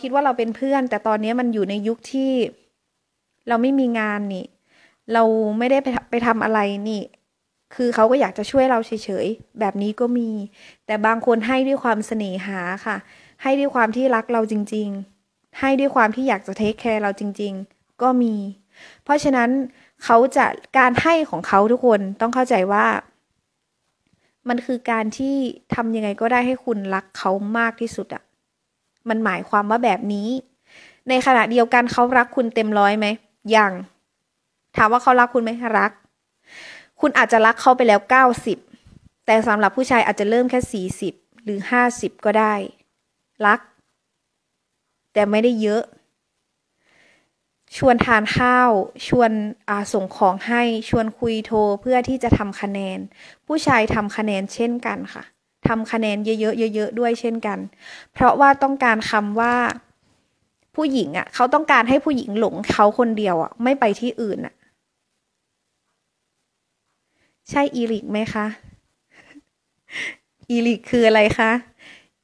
คิดว่าเราเป็นเพื่อน แต่ตอนนี้มันอยู่ในยุคที่ เราไม่มีงานนี่ เราไม่ได้ไปไปทำอะไรนี่ คือเขาก็อยากจะช่วยเราเฉยๆแบบนี้ก็มี แต่บางคนให้ด้วยความเสน่หาค่ะ ให้ด้วยความที่รักเราจริงๆ ให้ด้วยความที่อยากจะเทคแคร์เราจริงๆ ก็มี เพราะฉะนั้นเขาจะการให้ของเขาทุกคนต้องเข้าใจว่า มันคือการที่ทำยังไงก็ได้ให้คุณรักเขามากที่สุดอะมันหมายความว่าแบบนี้ ในขณะเดียวกันเขารักคุณเต็มร้อยไหมยัง ถามว่าเขารักคุณไหมรัก คุณอาจจะรักเขาไปแล้วเก้าสิบ แต่สำหรับผู้ชายอาจจะเริ่มแค่สี่สิบหรือห้าสิบก็ได้ รัก แต่ไม่ได้เยอะ ชวนทานข้าว ชวนส่งของให้ ชวนคุยโทรเพื่อที่จะทำคะแนน ผู้ชายทำคะแนนเช่นกันค่ะทำคะแนนเยอะๆเยอะๆ ด้วยเช่นกัน เพราะว่าต้องการคำว่าผู้หญิงอะ่ะ เขาต้องการให้ผู้หญิงหลงเขาคนเดียวอะ่ะ ไม่ไปที่อื่นอะ่ะ ใช่อีลิกไหมคะอีลิกคืออะไรคะ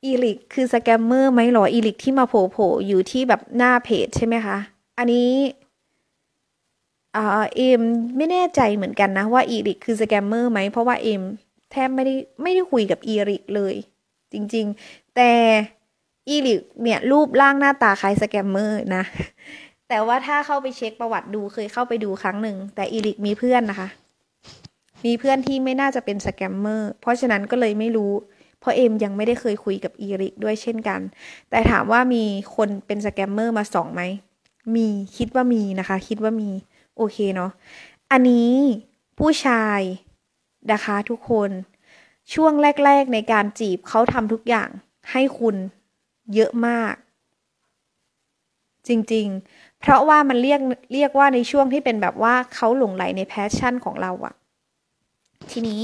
อีลิกคือสแกมเมอร์ไหมหรออีลิกที่มาโผล่อยู่ที่แบบหน้าเพจใช่ไหมคะ อันนี้เอ็มไม่แน่ใจเหมือนกันนะ ว่าอีลิกคือสแกมเมอร์ไหม เพราะว่าเอ็มแทบไม่ได้ไม่ได้คุยกับอีริกเลย จริงๆ แต่อีริกเนี่ยรูปร่างหน้าตาคล้ายสแกมเมอร์นะ แต่ว่าถ้าเข้าไปเช็คประวัติดูเคยเข้าไปดูครั้งหนึ่งแต่อีริกมีเพื่อนนะคะ มีเพื่อนที่ไม่น่าจะเป็นสแกมเมอร์เพราะฉะนั้นก็เลยไม่รู้เพราะเอ็มยังไม่ได้เคยคุยกับอีริกด้วยเช่นกัน แต่ถามว่ามีคนเป็นสแกมเมอร์มาสองไหมมีคิดว่ามีนะคะ คิดว่ามีโอเคเนาะอันนี้ผู้ชายนะคะทุกคนช่วงแรก ๆในการจีบเขาทำทุกอย่างให้คุณเยอะมาก จริงๆ เพราะว่ามันเรียกเรียกว่าในช่วงที่เป็นแบบว่าเขาหลงไหลในแพชชั่นของเราอะทีนี้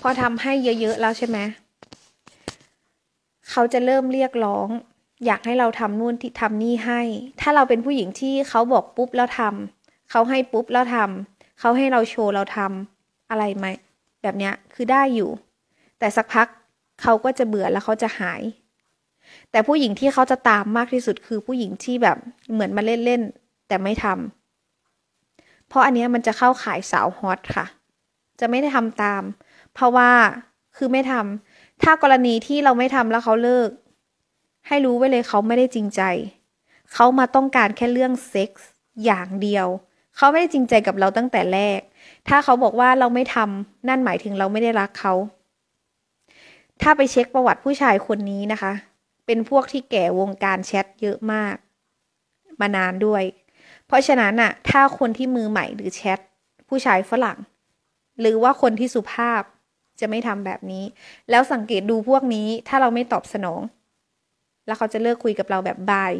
พอทำให้เยอะๆแล้วใช่ไหมเขาจะเริ่มเรียกร้อง อยากให้เราทำนู่นที่ทำนี่ให้ ถ้าเราเป็นผู้หญิงที่เขาบอกปุ๊บแล้วทำเขาให้ปุ๊บแล้วทำเขาให้เราโชว์เราทำอะไรไหม แบบเนี้ยคือได้อยู่ แต่สักพักเขาก็จะเบื่อแล้วเขาจะหาย แต่ผู้หญิงที่เขาจะตามมากที่สุดคือผู้หญิงที่แบบเหมือนมาเล่นเล่นแต่ไม่ทำเพราะอันเนี้ยมันจะเข้าขายสาวฮอตค่ะ จะไม่ได้ทำตาม เพราะว่าคือไม่ทำถ้ากรณีที่เราไม่ทำแล้วเขาเลิก ให้รู้ไว้เลยเขาไม่ได้จริงใจเขามาต้องการแค่เรื่องเซ็กส์อย่างเดียวเขาไม่ได้จริงใจกับเราตั้งแต่แรกถ้าเขาบอกว่าเราไม่ทำนั่นหมายถึงเราไม่ได้รักเขา ถ้าไปเช็คประวัติผู้ชายคนนี้นะคะ เป็นพวกที่แก่วงการแชทเยอะมาก มานานด้วย เพราะฉะนั้นอะถ้าคนที่มือใหม่หรือแชทผู้ชายฝรั่งหรือว่าคนที่สุภาพจะไม่ทำแบบนี้ แล้วสังเกตดูพวกนี้ ถ้าเราไม่ตอบสนอง แล้วเขาจะเลิกคุยกับเราแบบบาย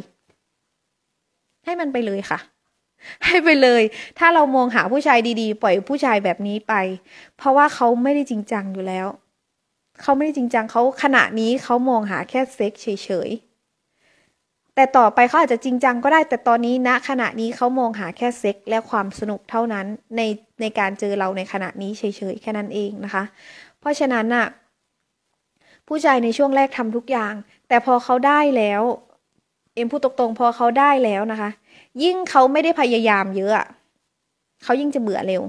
ให้มันไปเลยค่ะให้ไปเลย ถ้าเรามองหาผู้ชายดีๆ ปล่อยผู้ชายแบบนี้ไป เพราะว่าเขาไม่ได้จริงจังอยู่แล้ว เขาไม่ได้จริงจังเขาขณะนี้เขามองหาแค่เซ็กเฉยๆ แต่ต่อไปเขาอาจจะจริงจังก็ได้แต่ตอนนี้ณนะ ขณะนี้เขามองหาแค่เซ็กและความสนุกเท่านั้นในในการเจอเราในขณะนี้เฉยๆ แค่นั้นเองนะคะ เพราะฉะนั้นน่ะ ผู้ชายในช่วงแรกทำทุกอย่าง แต่พอเขาได้แล้วเอ็มพูดตรงๆพอเขาได้แล้วนะคะเยิ่งเขาไม่ได้พยายามเยอะ เขายิ่งจะเบื่อเร็ว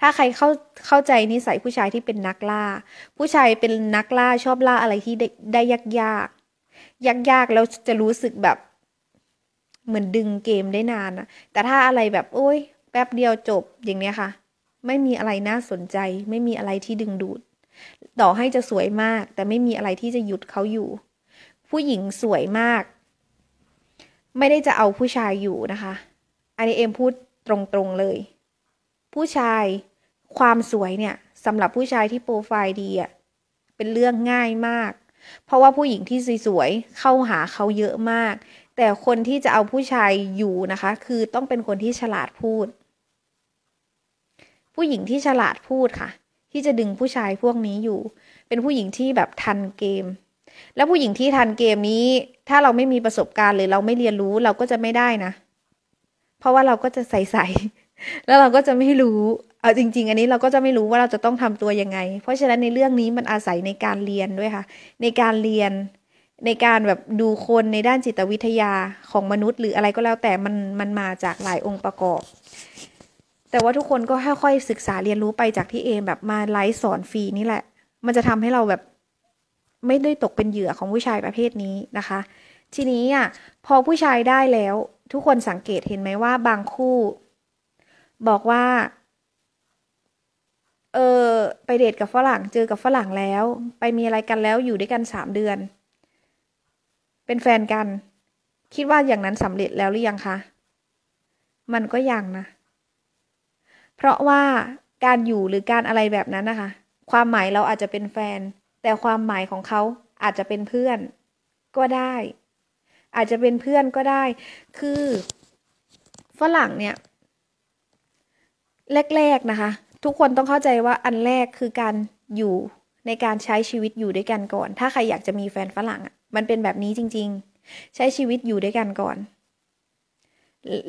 ถ้าใครเข้าเข้าใจนิสัยผู้ชายที่เป็นนักล่า ผู้ชายเป็นนักล่าชอบล่าอะไรที่ได้ไดยากยากยากยากแล้วจะรู้สึกแบบ เหมือนดึงเกมได้นานนะแต่ถ้าอะไรแบบโอ้ย แป๊บเดียวจบอย่างเนี้ยค่ะ ไม่มีอะไรน่าสนใจ ไม่มีอะไรที่ดึงดูด ต่อให้จะสวยมาก แต่ไม่มีอะไรที่จะหยุดเขาอยู่ ผู้หญิงสวยมากไม่ได้จะเอาผู้ชายอยู่นะคะ อันนี้เอ็มพูดตรงๆเลย ผู้ชายความสวยเนี่ยสำหรับผู้ชายที่โปรไฟล์ดีอ่ะเป็นเรื่องง่ายมาก เพราะว่าผู้หญิงที่สวยๆเข้าหาเขาเยอะมาก แต่คนที่จะเอาผู้ชายอยู่นะคะ คือต้องเป็นคนที่ฉลาดพูด ผู้หญิงที่ฉลาดพูดค่ะ ที่จะดึงผู้ชายพวกนี้อยู่ เป็นผู้หญิงที่แบบทันเกม และผู้หญิงที่ทันเกมนี้ถ้าเราไม่มีประสบการณ์หรือเราไม่เรียนรู้เราก็จะไม่ได้นะ เพราะว่าเราก็จะใส่ๆแล้วเราก็จะไม่รู้ เอาจริง ๆ อันนี้เราก็จะไม่รู้ว่าเราจะต้องทำตัวยังไง เพราะฉะนั้นในเรื่องนี้มันอาศัยในการเรียนด้วยค่ะ ในการเรียนในการแบบดูคนในด้านจิตวิทยาของมนุษย์ หรืออะไรก็แล้วแต่ มันมันมาจากหลายองค์ประกอบ แต่ว่าทุกคนก็ค่อยๆศึกษาเรียนรู้ไปจากที่เอมแบบมาไลฟ์สอนฟรีนี่แหละ มันจะทำให้เราแบบไม่ได้ตกเป็นเหยื่อของผู้ชายประเภทนี้นะคะ ทีนี้อ่ะพอผู้ชายได้แล้วทุกคนสังเกตเห็นไหมว่าบางคู่ บอกว่าเออไปเดทกับฝรั่งเจอกับฝรั่งแล้ว ไปมีอะไรกันแล้วอยู่ด้วยกันสามเดือน เป็นแฟนกัน คิดว่าอย่างนั้นสำเร็จแล้วหรือยังคะมันก็ยังนะ เพราะว่าการอยู่หรือการอะไรแบบนั้นนะคะ ความหมายเราอาจจะเป็นแฟนแต่ความหมายของเขาอาจจะเป็นเพื่อนก็ได้ อาจจะเป็นเพื่อนก็ได้ คือฝรั่งเนี่ย แรกๆนะคะทุกคนต้องเข้าใจว่าอันแรกคือการอยู่ในการใช้ชีวิตอยู่ด้วยกันก่อน ถ้าใครอยากจะมีแฟนฝรั่งอ่ะมันเป็นแบบนี้จริงๆ ใช้ชีวิตอยู่ด้วยกันก่อน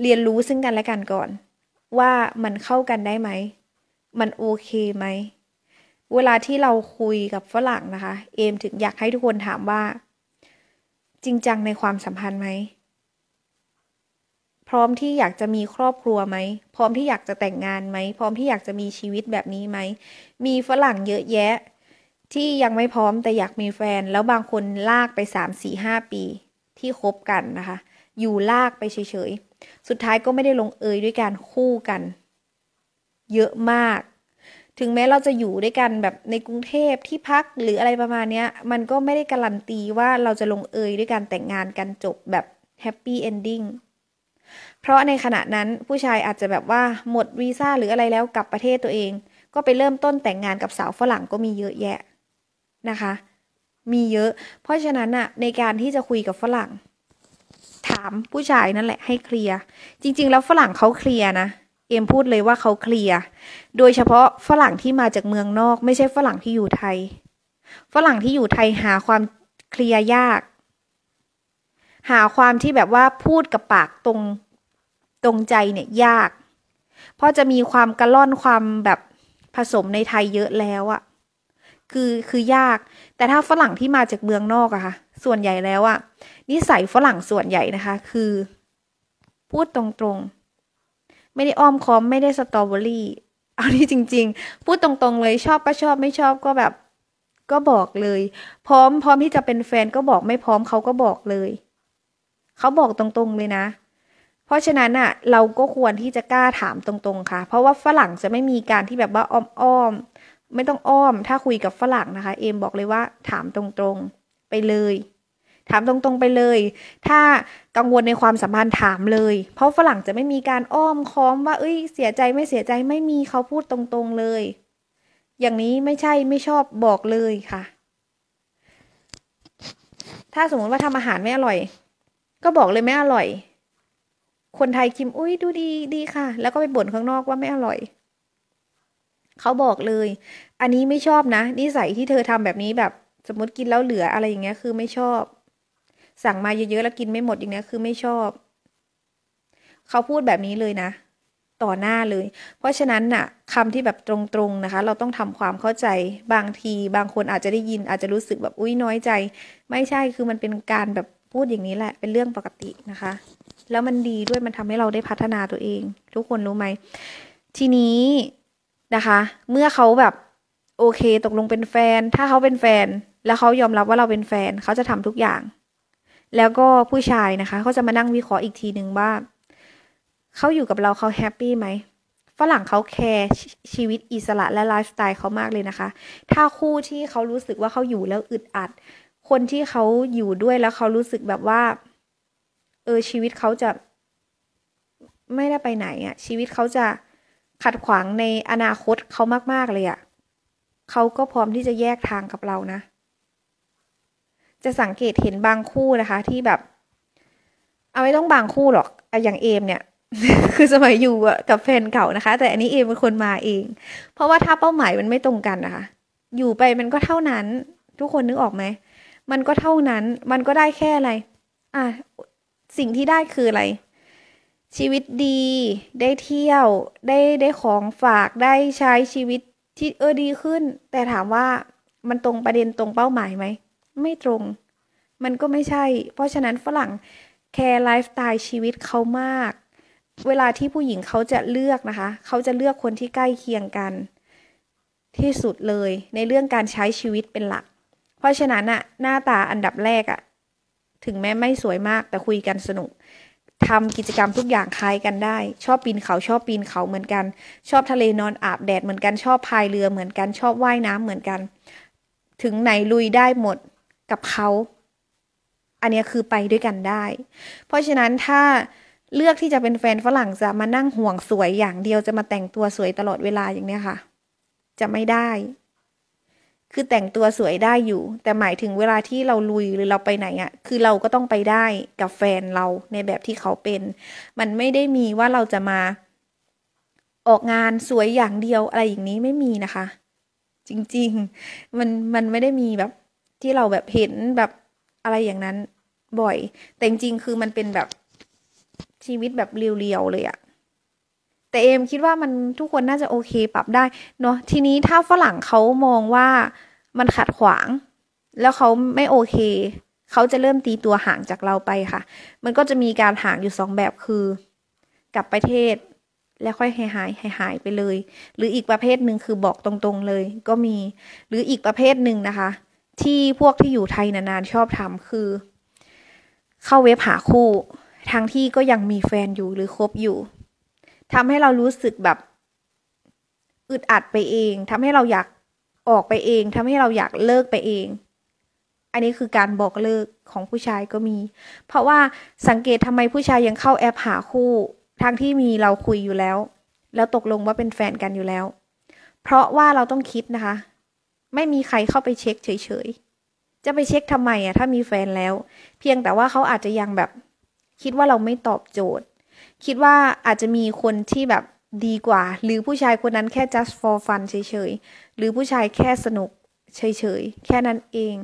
เรียนรู้ซึ่งกันและกันก่อน ว่ามันเข้ากันได้ไหม มันโอเคไหมเวลาที่เราคุยกับฝรั่งนะคะ เอมถึงอยากให้ทุกคนถามว่า จริงจังในความสัมพันธ์ไหม พร้อมที่อยากจะมีครอบครัวไหม พร้อมที่อยากจะแต่งงานไหม พร้อมที่อยากจะมีชีวิตแบบนี้ไหม มีฝรั่งเยอะแยะ ที่ยังไม่พร้อมแต่อยากมีแฟนแล้วบางคนลากไปสามสี่ห้าปี ที่คบกันนะคะ อยู่ลากไปเฉยๆ สุดท้ายก็ไม่ได้ลงเอยด้วยการคู่กัน เยอะมากถึงแม้เราจะอยู่ด้วยกันแบบในกรุงเทพที่พักหรืออะไรประมาณเนี้ย มันก็ไม่ได้การันตีว่าเราจะลงเอยด้วยการแต่งงานกันจบแบบแฮปปี้เอนดิ้งเพราะในขณะนั้นผู้ชายอาจจะแบบว่าหมดวีซ่าหรืออะไรแล้วกลับประเทศตัวเอง ก็ไปเริ่มต้นแต่งงานกับสาวฝรั่งก็มีเยอะแยะนะคะ มีเยอะ เพราะฉะนั้นอะในการที่จะคุยกับฝรั่ง ถามผู้ชายนั่นแหละให้เคลียร์จริงๆ แล้วฝรั่งเขาเคลียร์นะเอ็มพูดเลยว่าเขาเคลียร์ โดยเฉพาะฝรั่งที่มาจากเมืองนอกไม่ใช่ฝรั่งที่อยู่ไทย ฝรั่งที่อยู่ไทยหาความเคลียร์ยาก หาความที่แบบว่าพูดกับปากตรงตรงใจเนี่ยยาก เพราะจะมีความกระล่อนความแบบผสมในไทยเยอะแล้วอะคือคือยาก แต่ถ้าฝรั่งที่มาจากเมืองนอกอะค่ะ ส่วนใหญ่แล้วอะนิสัยฝรั่งส่วนใหญ่นะคะ คือ พูดตรงๆไม่ได้อ้อมคอมไม่ได้สตรอเบอรี่ เอานี่จริงๆ พูดตรงๆ เลย ชอบก็ชอบไม่ชอบก็แบบ ก็บอกเลย พร้อมพร้อมที่จะเป็นแฟนก็บอกไม่พร้อมเขาก็บอกเลยเขาบอกตรงๆเลยนะ เพราะฉะนั้นอะเราก็ควรที่จะกล้าถามตรงๆค่ะเพราะว่าฝรั่งจะไม่มีการที่แบบว่าอ้อมๆไม่ต้องอ้อม ถ้าคุยกับฝรั่งนะคะ เอมบอกเลยว่าถามตรงๆไปเลยถามตรงๆไปเลย ถ้ากังวลในความสัมพันธ์ถามเลย เพราะฝรั่งจะไม่มีการอ้อมค้อมว่า เอ้ย เสียใจไม่เสียใจไม่มี เขาพูดตรง ๆเลย อย่างนี้ไม่ใช่ไม่ชอบบอกเลยค่ะ ถ้าสมมติว่าทำอาหารไม่อร่อย ก็บอกเลยไม่อร่อย คนไทยคิม อุ้ยดูดีดีค่ะ แล้วก็ไปบ่นข้างนอกว่าไม่อร่อย เขาบอกเลย อันนี้ไม่ชอบนะนิสัยที่เธอทำแบบนี้แบบ สมมติกินแล้วเหลืออะไรอย่างเงี้ยคือไม่ชอบสั่งมาเยอะๆแล้วกินไม่หมดอย่างนี้คือไม่ชอบ เขาพูดแบบนี้เลยนะ ต่อหน้าเลย เพราะฉะนั้นน่ะคำที่แบบตรงๆนะคะ เราต้องทำความเข้าใจบางทีบางคนอาจจะได้ยินอาจจะรู้สึกแบบอุ้ยน้อยใจ ไม่ใช่คือมันเป็นการแบบพูดอย่างนี้แหละ เป็นเรื่องปกตินะคะ แล้วมันดีด้วยมันทำให้เราได้พัฒนาตัวเอง ทุกคนรู้ไหมทีนี้นะคะ เมื่อเขาแบบโอเคตกลงเป็นแฟน ถ้าเขาเป็นแฟน แล้วเขายอมรับว่าเราเป็นแฟน เขาจะทำทุกอย่างแล้วก็ผู้ชายนะคะ เขาจะมานั่งวิเคราะห์อีกทีหนึ่งว่าเขาอยู่กับเราเขาแฮปปี้ไหมฝรั่งเขาแคร์ชีวิตอิสระและไลฟ์สไตล์เขามากเลยนะคะ ถ้าคู่ที่เขารู้สึกว่าเขาอยู่แล้วอึดอัด คนที่เขาอยู่ด้วยแล้วเขารู้สึกแบบว่า เออชีวิตเขาจะ ไม่ได้ไปไหนอะ่ะ ชีวิตเขาจะขัดขวางในอนาคตเขามากๆ เลยอะ่ะเขาก็พร้อมที่จะแยกทางกับเรานะจะสังเกตเห็นบางคู่นะคะ ที่แบบ เอาไม่ต้องบางคู่หรอกอย่างเอมเนี่ย คือสมัยอยู่กับแฟนเก่านะคะ แต่อันนี้เอมเป็นคนมาเอง เพราะว่าถ้าเป้าหมายมันไม่ตรงกันนะคะอยู่ไปมันก็เท่านั้น ทุกคนนึกออกไหมมันก็เท่านั้นมันก็ได้แค่อะไร อ่ะสิ่งที่ได้คืออะไร ชีวิตดีได้เที่ยวได้ได้ของฝากได้ใช้ชีวิตที่เออดีขึ้น แต่ถามว่ามันตรงประเด็นตรงเป้าหมายไหมไม่ตรง มันก็ไม่ใช่ เพราะฉะนั้น ฝรั่ง แคร์ไลฟ์สไตล์ชีวิตเขามาก เวลาที่ผู้หญิงเขาจะเลือกนะคะ เขาจะเลือกคนที่ใกล้เคียงกัน ที่สุดเลยในเรื่องการใช้ชีวิตเป็นหลัก เพราะฉะนั้นอะหน้าตาอันดับแรกอะถึงแม้ไม่สวยมากแต่คุยกันสนุก ทำกิจกรรมทุกอย่างคล้ายกันได้ ชอบปีนเขาชอบปีนเขาเหมือนกัน ชอบทะเลนอนอาบแดดเหมือนกัน ชอบพายเรือเหมือนกัน ชอบว่ายน้ำเหมือนกัน ถึงไหนลุยได้หมดกับเขา อันนี้คือไปด้วยกันได้ เพราะฉะนั้นถ้าเลือกที่จะเป็นแฟนฝรั่งจะมานั่งห่วงสวยอย่างเดียวจะมาแต่งตัวสวยตลอดเวลาอย่างเนี้ยค่ะ จะไม่ได้ คือแต่งตัวสวยได้อยู่ แต่หมายถึงเวลาที่เราลุยหรือเราไปไหนอะ่ะ คือเราก็ต้องไปได้กับแฟนเราในแบบที่เขาเป็น มันไม่ได้มีว่าเราจะมาออกงานสวยอย่างเดียวอะไรอย่างนี้ไม่มีนะคะ จริงๆ มันมันไม่ได้มีแบบที่เราแบบเห็นแบบอะไรอย่างนั้นบ่อย แต่จริงๆคือมันเป็นแบบชีวิตแบบเรียวๆ เลยอะแต่เอมคิดว่ามันทุกคนน่าจะโอเคปรับได้ เนาะ ทีนี้ถ้าฝรั่งเขามองว่ามันขัดขวาง แล้วเขาไม่โอเค เขาจะเริ่มตีตัวห่างจากเราไปค่ะ มันก็จะมีการห่างอยู่สองแบบคือ กลับประเทศ แล้วค่อยหายหายหายหายไปเลย หรืออีกประเภทหนึ่งคือบอกตรงๆเลย ก็มี หรืออีกประเภทหนึ่งนะคะที่พวกที่อยู่ไทยนานๆชอบทำคือ เข้าเว็บหาคู่ ทั้งที่ก็ยังมีแฟนอยู่หรือคบอยู่ทำให้เรารู้สึกแบบอึดอัดไปเองทำให้เราอยากออกไปเองทำให้เราอยากเลิกไปเอง อันนี้คือการบอกเลิกของผู้ชายก็มี เพราะว่าสังเกตทำไมผู้ชายยังเข้าแอปหาคู่ ทั้งที่มีเราคุยอยู่แล้ว แล้วตกลงว่าเป็นแฟนกันอยู่แล้ว เพราะว่าเราต้องคิดนะคะไม่มีใครเข้าไปเช็คเฉยๆ จะไปเช็คทำไมอะถ้ามีแฟนแล้ว เพียงแต่ว่าเขาอาจจะยังแบบ คิดว่าเราไม่ตอบโจทย์ คิดว่าอาจจะมีคนที่แบบดีกว่า หรือผู้ชายคนนั้นแค่ just for fun เฉยๆหรือผู้ชายแค่สนุกเฉยๆแค่นั้นเอง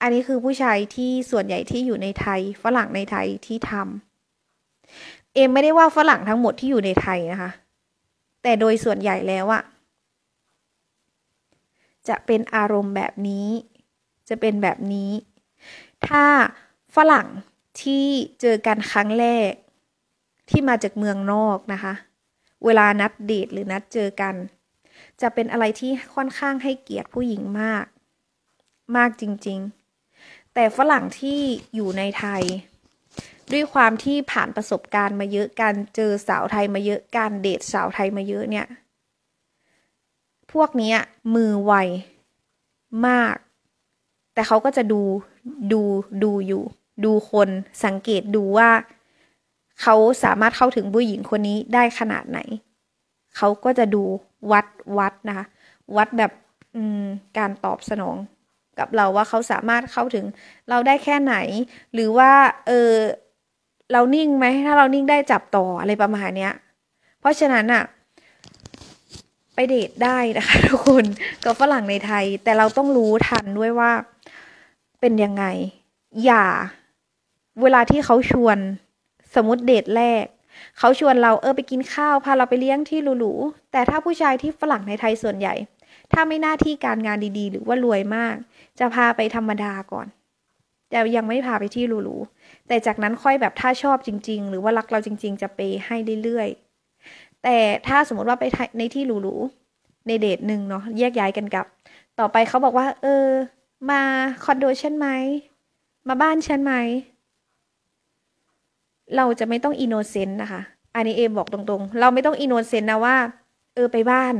อันนี้คือผู้ชายที่ส่วนใหญ่ที่อยู่ในไทย ฝรั่งในไทยที่ทำเอมไม่ได้ว่าฝรั่งทั้งหมดที่อยู่ในไทยนะคะแต่โดยส่วนใหญ่แล้วอะจะเป็นอารมณ์แบบนี้ จะเป็นแบบนี้ ถ้าฝรั่งที่เจอกันครั้งแรกที่มาจากเมืองนอกนะคะ เวลานัดเดทหรือนัดเจอกัน จะเป็นอะไรที่ค่อนข้างให้เกียรติผู้หญิงมาก มากจริง ๆ แต่ฝรั่งที่อยู่ในไทย ด้วยความที่ผ่านประสบการณ์มาเยอะการเจอสาวไทยมาเยอะการเดทสาวไทยมาเยอะเนี่ยพวกนี้มือ ไว มาก แต่เขาก็จะดูดูดูอยู่ ดูคนสังเกตดูว่า เขาสามารถเข้าถึงผู้หญิงคนนี้ได้ขนาดไหนเขาก็จะดูวัดวัดนะคะวัดแบบการตอบสนองกับเราว่าเขาสามารถเข้าถึง เราได้แค่ไหน หรือว่า เออ เรานิ่งไหมถ้าเรานิ่งได้จับต่ออะไรประมาณเนี้ยเพราะฉะนั้นอะ่ะไปเดทได้นะคะทุกคนกับฝรั่งในไทย แต่เราต้องรู้ทันด้วยว่าเป็นยังไง อย่าเวลาที่เขาชวนสมมติเดทแรก เขาชวนเราเออไปกินข้าว พาเราไปเลี้ยงที่หรูๆแต่ถ้าผู้ชายที่ฝรั่งในไทยส่วนใหญ่ ถ้าไม่หน้าที่การงานดี ๆ หรือว่ารวยมาก จะพาไปธรรมดาก่อนแต่ยังไม่พาไปที่หรูๆแต่จากนั้นค่อยแบบถ้าชอบจริง ๆ หรือว่ารักเราจริง ๆจะไปให้เรื่อยๆแต่ถ้าสมมติว่าไปในที่หรูๆในเดทหนึ่งเนาะแยกย้ายกันกลับ ต่อไปเขาบอกว่า เออ มาคอนโดฉันไหมมาบ้านฉันไหม เราจะไม่ต้องอินโนเซนต์นะคะอันนี้เอบอกตรงๆ เราไม่ต้องอินโนเซนต์นะว่า เออ ไปบ้าน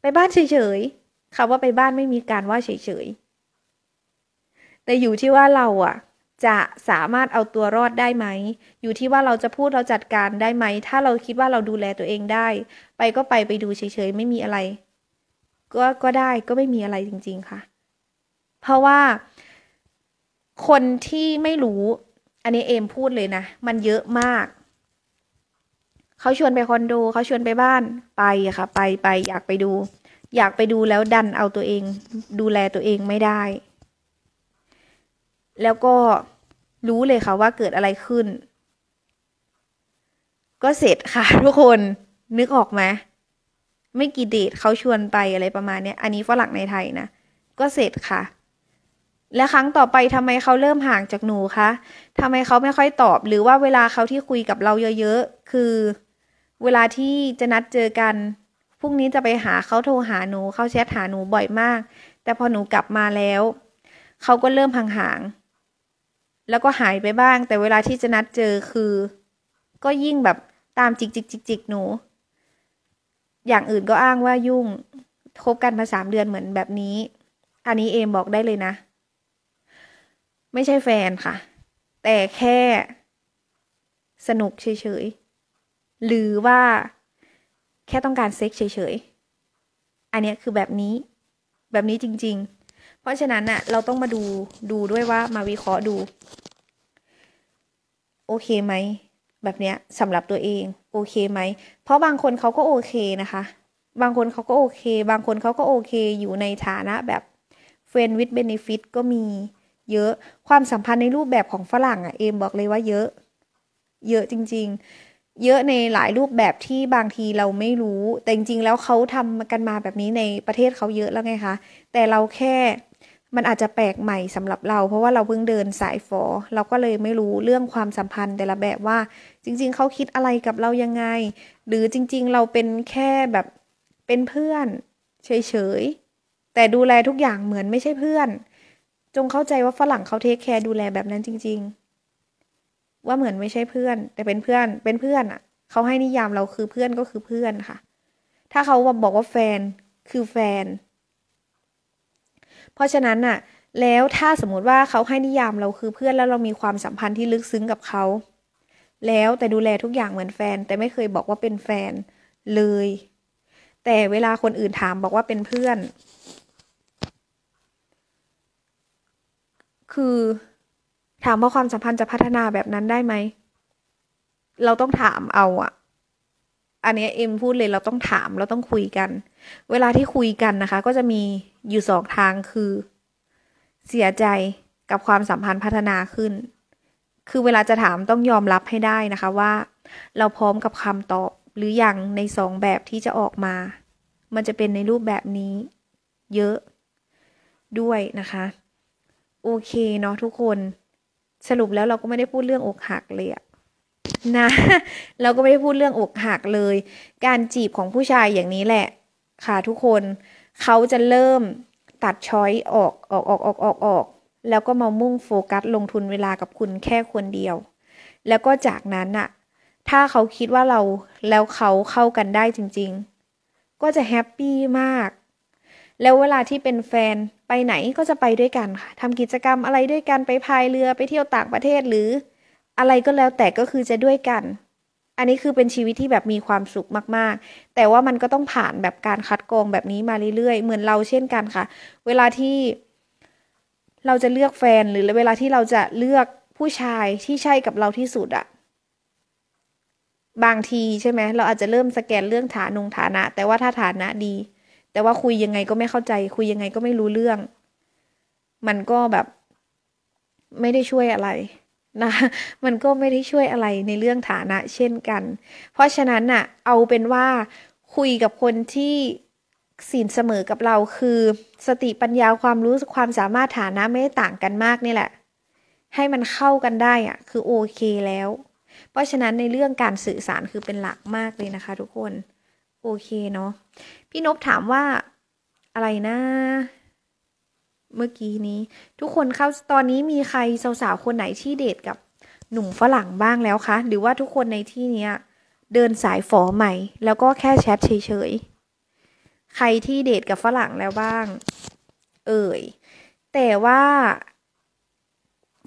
ไปบ้านเฉยๆคำว่าไปบ้านไม่มีการว่าเฉยๆแต่อยู่ที่ว่าเราอะจะสามารถเอาตัวรอดได้ไหมอยู่ที่ว่าเราจะพูดเราจัดการได้ไหมถ้าเราคิดว่าเราดูแลตัวเองได้ ไปก็ไปไปดูเฉยๆ ไม่มีอะไร ก็ก็ได้ก็ไม่มีอะไรจริงๆค่ะ เพราะว่าคนที่ไม่รู้ อันนี้เอมพูดเลยนะ มันเยอะมาก เขาชวนไปคอนโดเขาชวนไปบ้านไปอะค่ะ ไปไป อยากไปดู อยากไปดูแล้วดันเอาตัวเอง ดูแลตัวเองไม่ได้แล้วก็รู้เลยค่ะว่าเกิดอะไรขึ้น ก็เสร็จค่ะ ทุกคนนึกออกไหมไม่กี่เดทเขาชวนไปอะไรประมาณเนี้ยอันนี้ฝรั่งในไทยนะ ก็เสร็จค่ะ และครั้งต่อไปทำไมเขาเริ่มห่างจากหนูคะทำไมเขาไม่ค่อยตอบ หรือว่าเวลาเขาที่คุยกับเราเยอะๆคือ เวลาที่จะนัดเจอกันพรุ่งนี้จะไปหาเขาโทรหาหนูเขาแชทหาหนูบ่อยมาก แต่พอหนูกลับมาแล้วเขาก็เริ่มห่างๆแล้วก็หายไปบ้าง แต่เวลาที่จะนัดเจอคือ ก็ยิ่งแบบตามจิกจิกจิกจิกหนู อย่างอื่นก็อ้างว่ายุ่งคบกันมาสามเดือนเหมือนแบบนี้ อันนี้เอมบอกได้เลยนะ ไม่ใช่แฟนค่ะ แต่แค่ สนุกเฉยๆ หรือว่าแค่ต้องการเซ็กเฉยๆ อันนี้คือแบบนี้แบบนี้จริงๆเพราะฉะนั้นน่ะเราต้องมาดูดูด้วยว่ามาวิเคราะห์ดูโอเคไหมแบบเนี้ยสำหรับตัวเอง โอเคไหมเพราะบางคนเขาก็โอเคนะคะ บางคนเขาก็โอเค บางคนเขาก็โอเค อยู่ในฐานะแบบเฟรนด์วิดเบเนฟิตก็มีเยอะความสัมพันธ์ในรูปแบบของฝรั่งอะ่ะเอมบอกเลยว่าเยอะเยอะจริงๆ เยอะในหลายรูปแบบที่บางทีเราไม่รู้ แต่จริง ๆ แล้วเขาทำกันมาแบบนี้ในประเทศเขาเยอะแล้วไงคะแต่เราแค่มันอาจจะแปลกใหม่สำหรับเรา เพราะว่าเราเพิ่งเดินสายฟอเราก็เลยไม่รู้เรื่องความสัมพันธ์แต่ละแบบว่า จริงๆเขาคิดอะไรกับเรายังไง หรือจริงๆเราเป็นแค่แบบเป็นเพื่อน เฉยๆ แต่ดูแลทุกอย่างเหมือนไม่ใช่เพื่อน จงเข้าใจว่าฝรั่งเขาเทคแคร์ดูแลแบบนั้นจริงๆ ว่าเหมือนไม่ใช่เพื่อน แต่เป็นเพื่อนเป็นเพื่อนอะ่ะ เขาให้นิยามเราคือเพื่อนก็คือเพื่อนค่ะ ถ้าเขาบอกว่าแฟนคือแฟนเพราะฉะนั้นน่ะ แล้วถ้าสมมติว่าเขาให้นิยามเราคือ เพื่อนแล้วเรามีความสัมพันธ์ที่ลึกซึ้งกับเขาแล้วแต่ดูแลทุกอย่างเหมือนแฟน แต่ไม่เคยบอกว่าเป็นแฟนเลย แต่เวลาคนอื่นถามบอกว่าเป็นเพื่อน คือถามว่าความสัมพันธ์จะพัฒนาแบบนั้นได้ไหมเราต้องถามเอาอะอันนี้เอ็มพูดเลยเราต้องถาม เราต้องคุยกัน เวลาที่คุยกันนะคะ ก็จะมีอยู่สองทางคือ เสียใจกับความสัมพันธ์พัฒนาขึ้น คือเวลาจะถามต้องยอมรับให้ได้นะคะว่า เราพร้อมกับคำตอบหรืออยังในสองแบบที่จะออกมา มันจะเป็นในรูปแบบนี้ เยอะ ด้วยนะคะ โอเคเนาะทุกคน สรุปแล้วเราก็ไม่ได้พูดเรื่องอกหักเลยอะนะ เราก็ไม่ได้พูดเรื่องอกหักเลย การจีบของผู้ชายอย่างนี้แหละ ค่ะทุกคนเขาจะเริ่มตัดช้อยออกออกออกออกออกออก แล้วก็มามุ่งโฟกัส ลงทุนเวลากับคุณแค่คนเดียว แล้วก็จากนั้นอะถ้าเขาคิดว่าเราแล้วเขาเข้ากันได้จริงๆ ก็จะแฮปปี้มาก แล้วเวลาที่เป็นแฟนไปไหนก็จะไปด้วยกันค่ะทำกิจกรรมอะไรด้วยกันไปพายเรือไปเที่ยวต่างประเทศหรือ อะไรก็แล้วแต่ก็คือจะด้วยกันอันนี้คือเป็นชีวิตที่แบบมีความสุขมาก ๆ แต่ว่ามันก็ต้องผ่านแบบการคัดกรองแบบนี้มาเรื่อยๆ เหมือนเราเช่นกันค่ะ เวลาที่เราจะเลือกแฟนหรือเวลาที่เราจะเลือกผู้ชายที่ใช่กับเราที่สุดอะบางทีใช่ไหมเราอาจจะเริ่มสแกนเรื่องฐานงฐานะ แต่ว่าถ้าฐานะดี แต่ว่าคุยยังไงก็ไม่เข้าใจ คุยยังไงก็ไม่รู้เรื่อง มันก็แบบไม่ได้ช่วยอะไรนะมันก็ไม่ได้ช่วยอะไรในเรื่องฐานะ เช่นกัน เพราะฉะนั้นน่ะ เอาเป็นว่าคุยกับคนที่สินเสมอกับเราคือ สติปัญญาความรู้ความสามารถฐานะไม่ได้ต่างกันมากนี่แหละให้มันเข้ากันได้อ่ะ คือโอเคแล้ว เพราะฉะนั้นในเรื่องการสื่อสารคือเป็นหลักมากเลยนะคะ ทุกคน โอเคเนาะพี่นบถามว่าอะไรนะเมื่อกี้นี้ทุกคนครับตอนนี้มีใครสาวๆคนไหนที่เดทกับหนุ่มฝรั่งบ้างแล้วคะหรือว่าทุกคนในที่นี้เดินสายฝอใหม่ แล้วก็แค่แชทเฉยๆใครที่เดทกับฝรั่งแล้วบ้าง เอ่ยแต่ว่า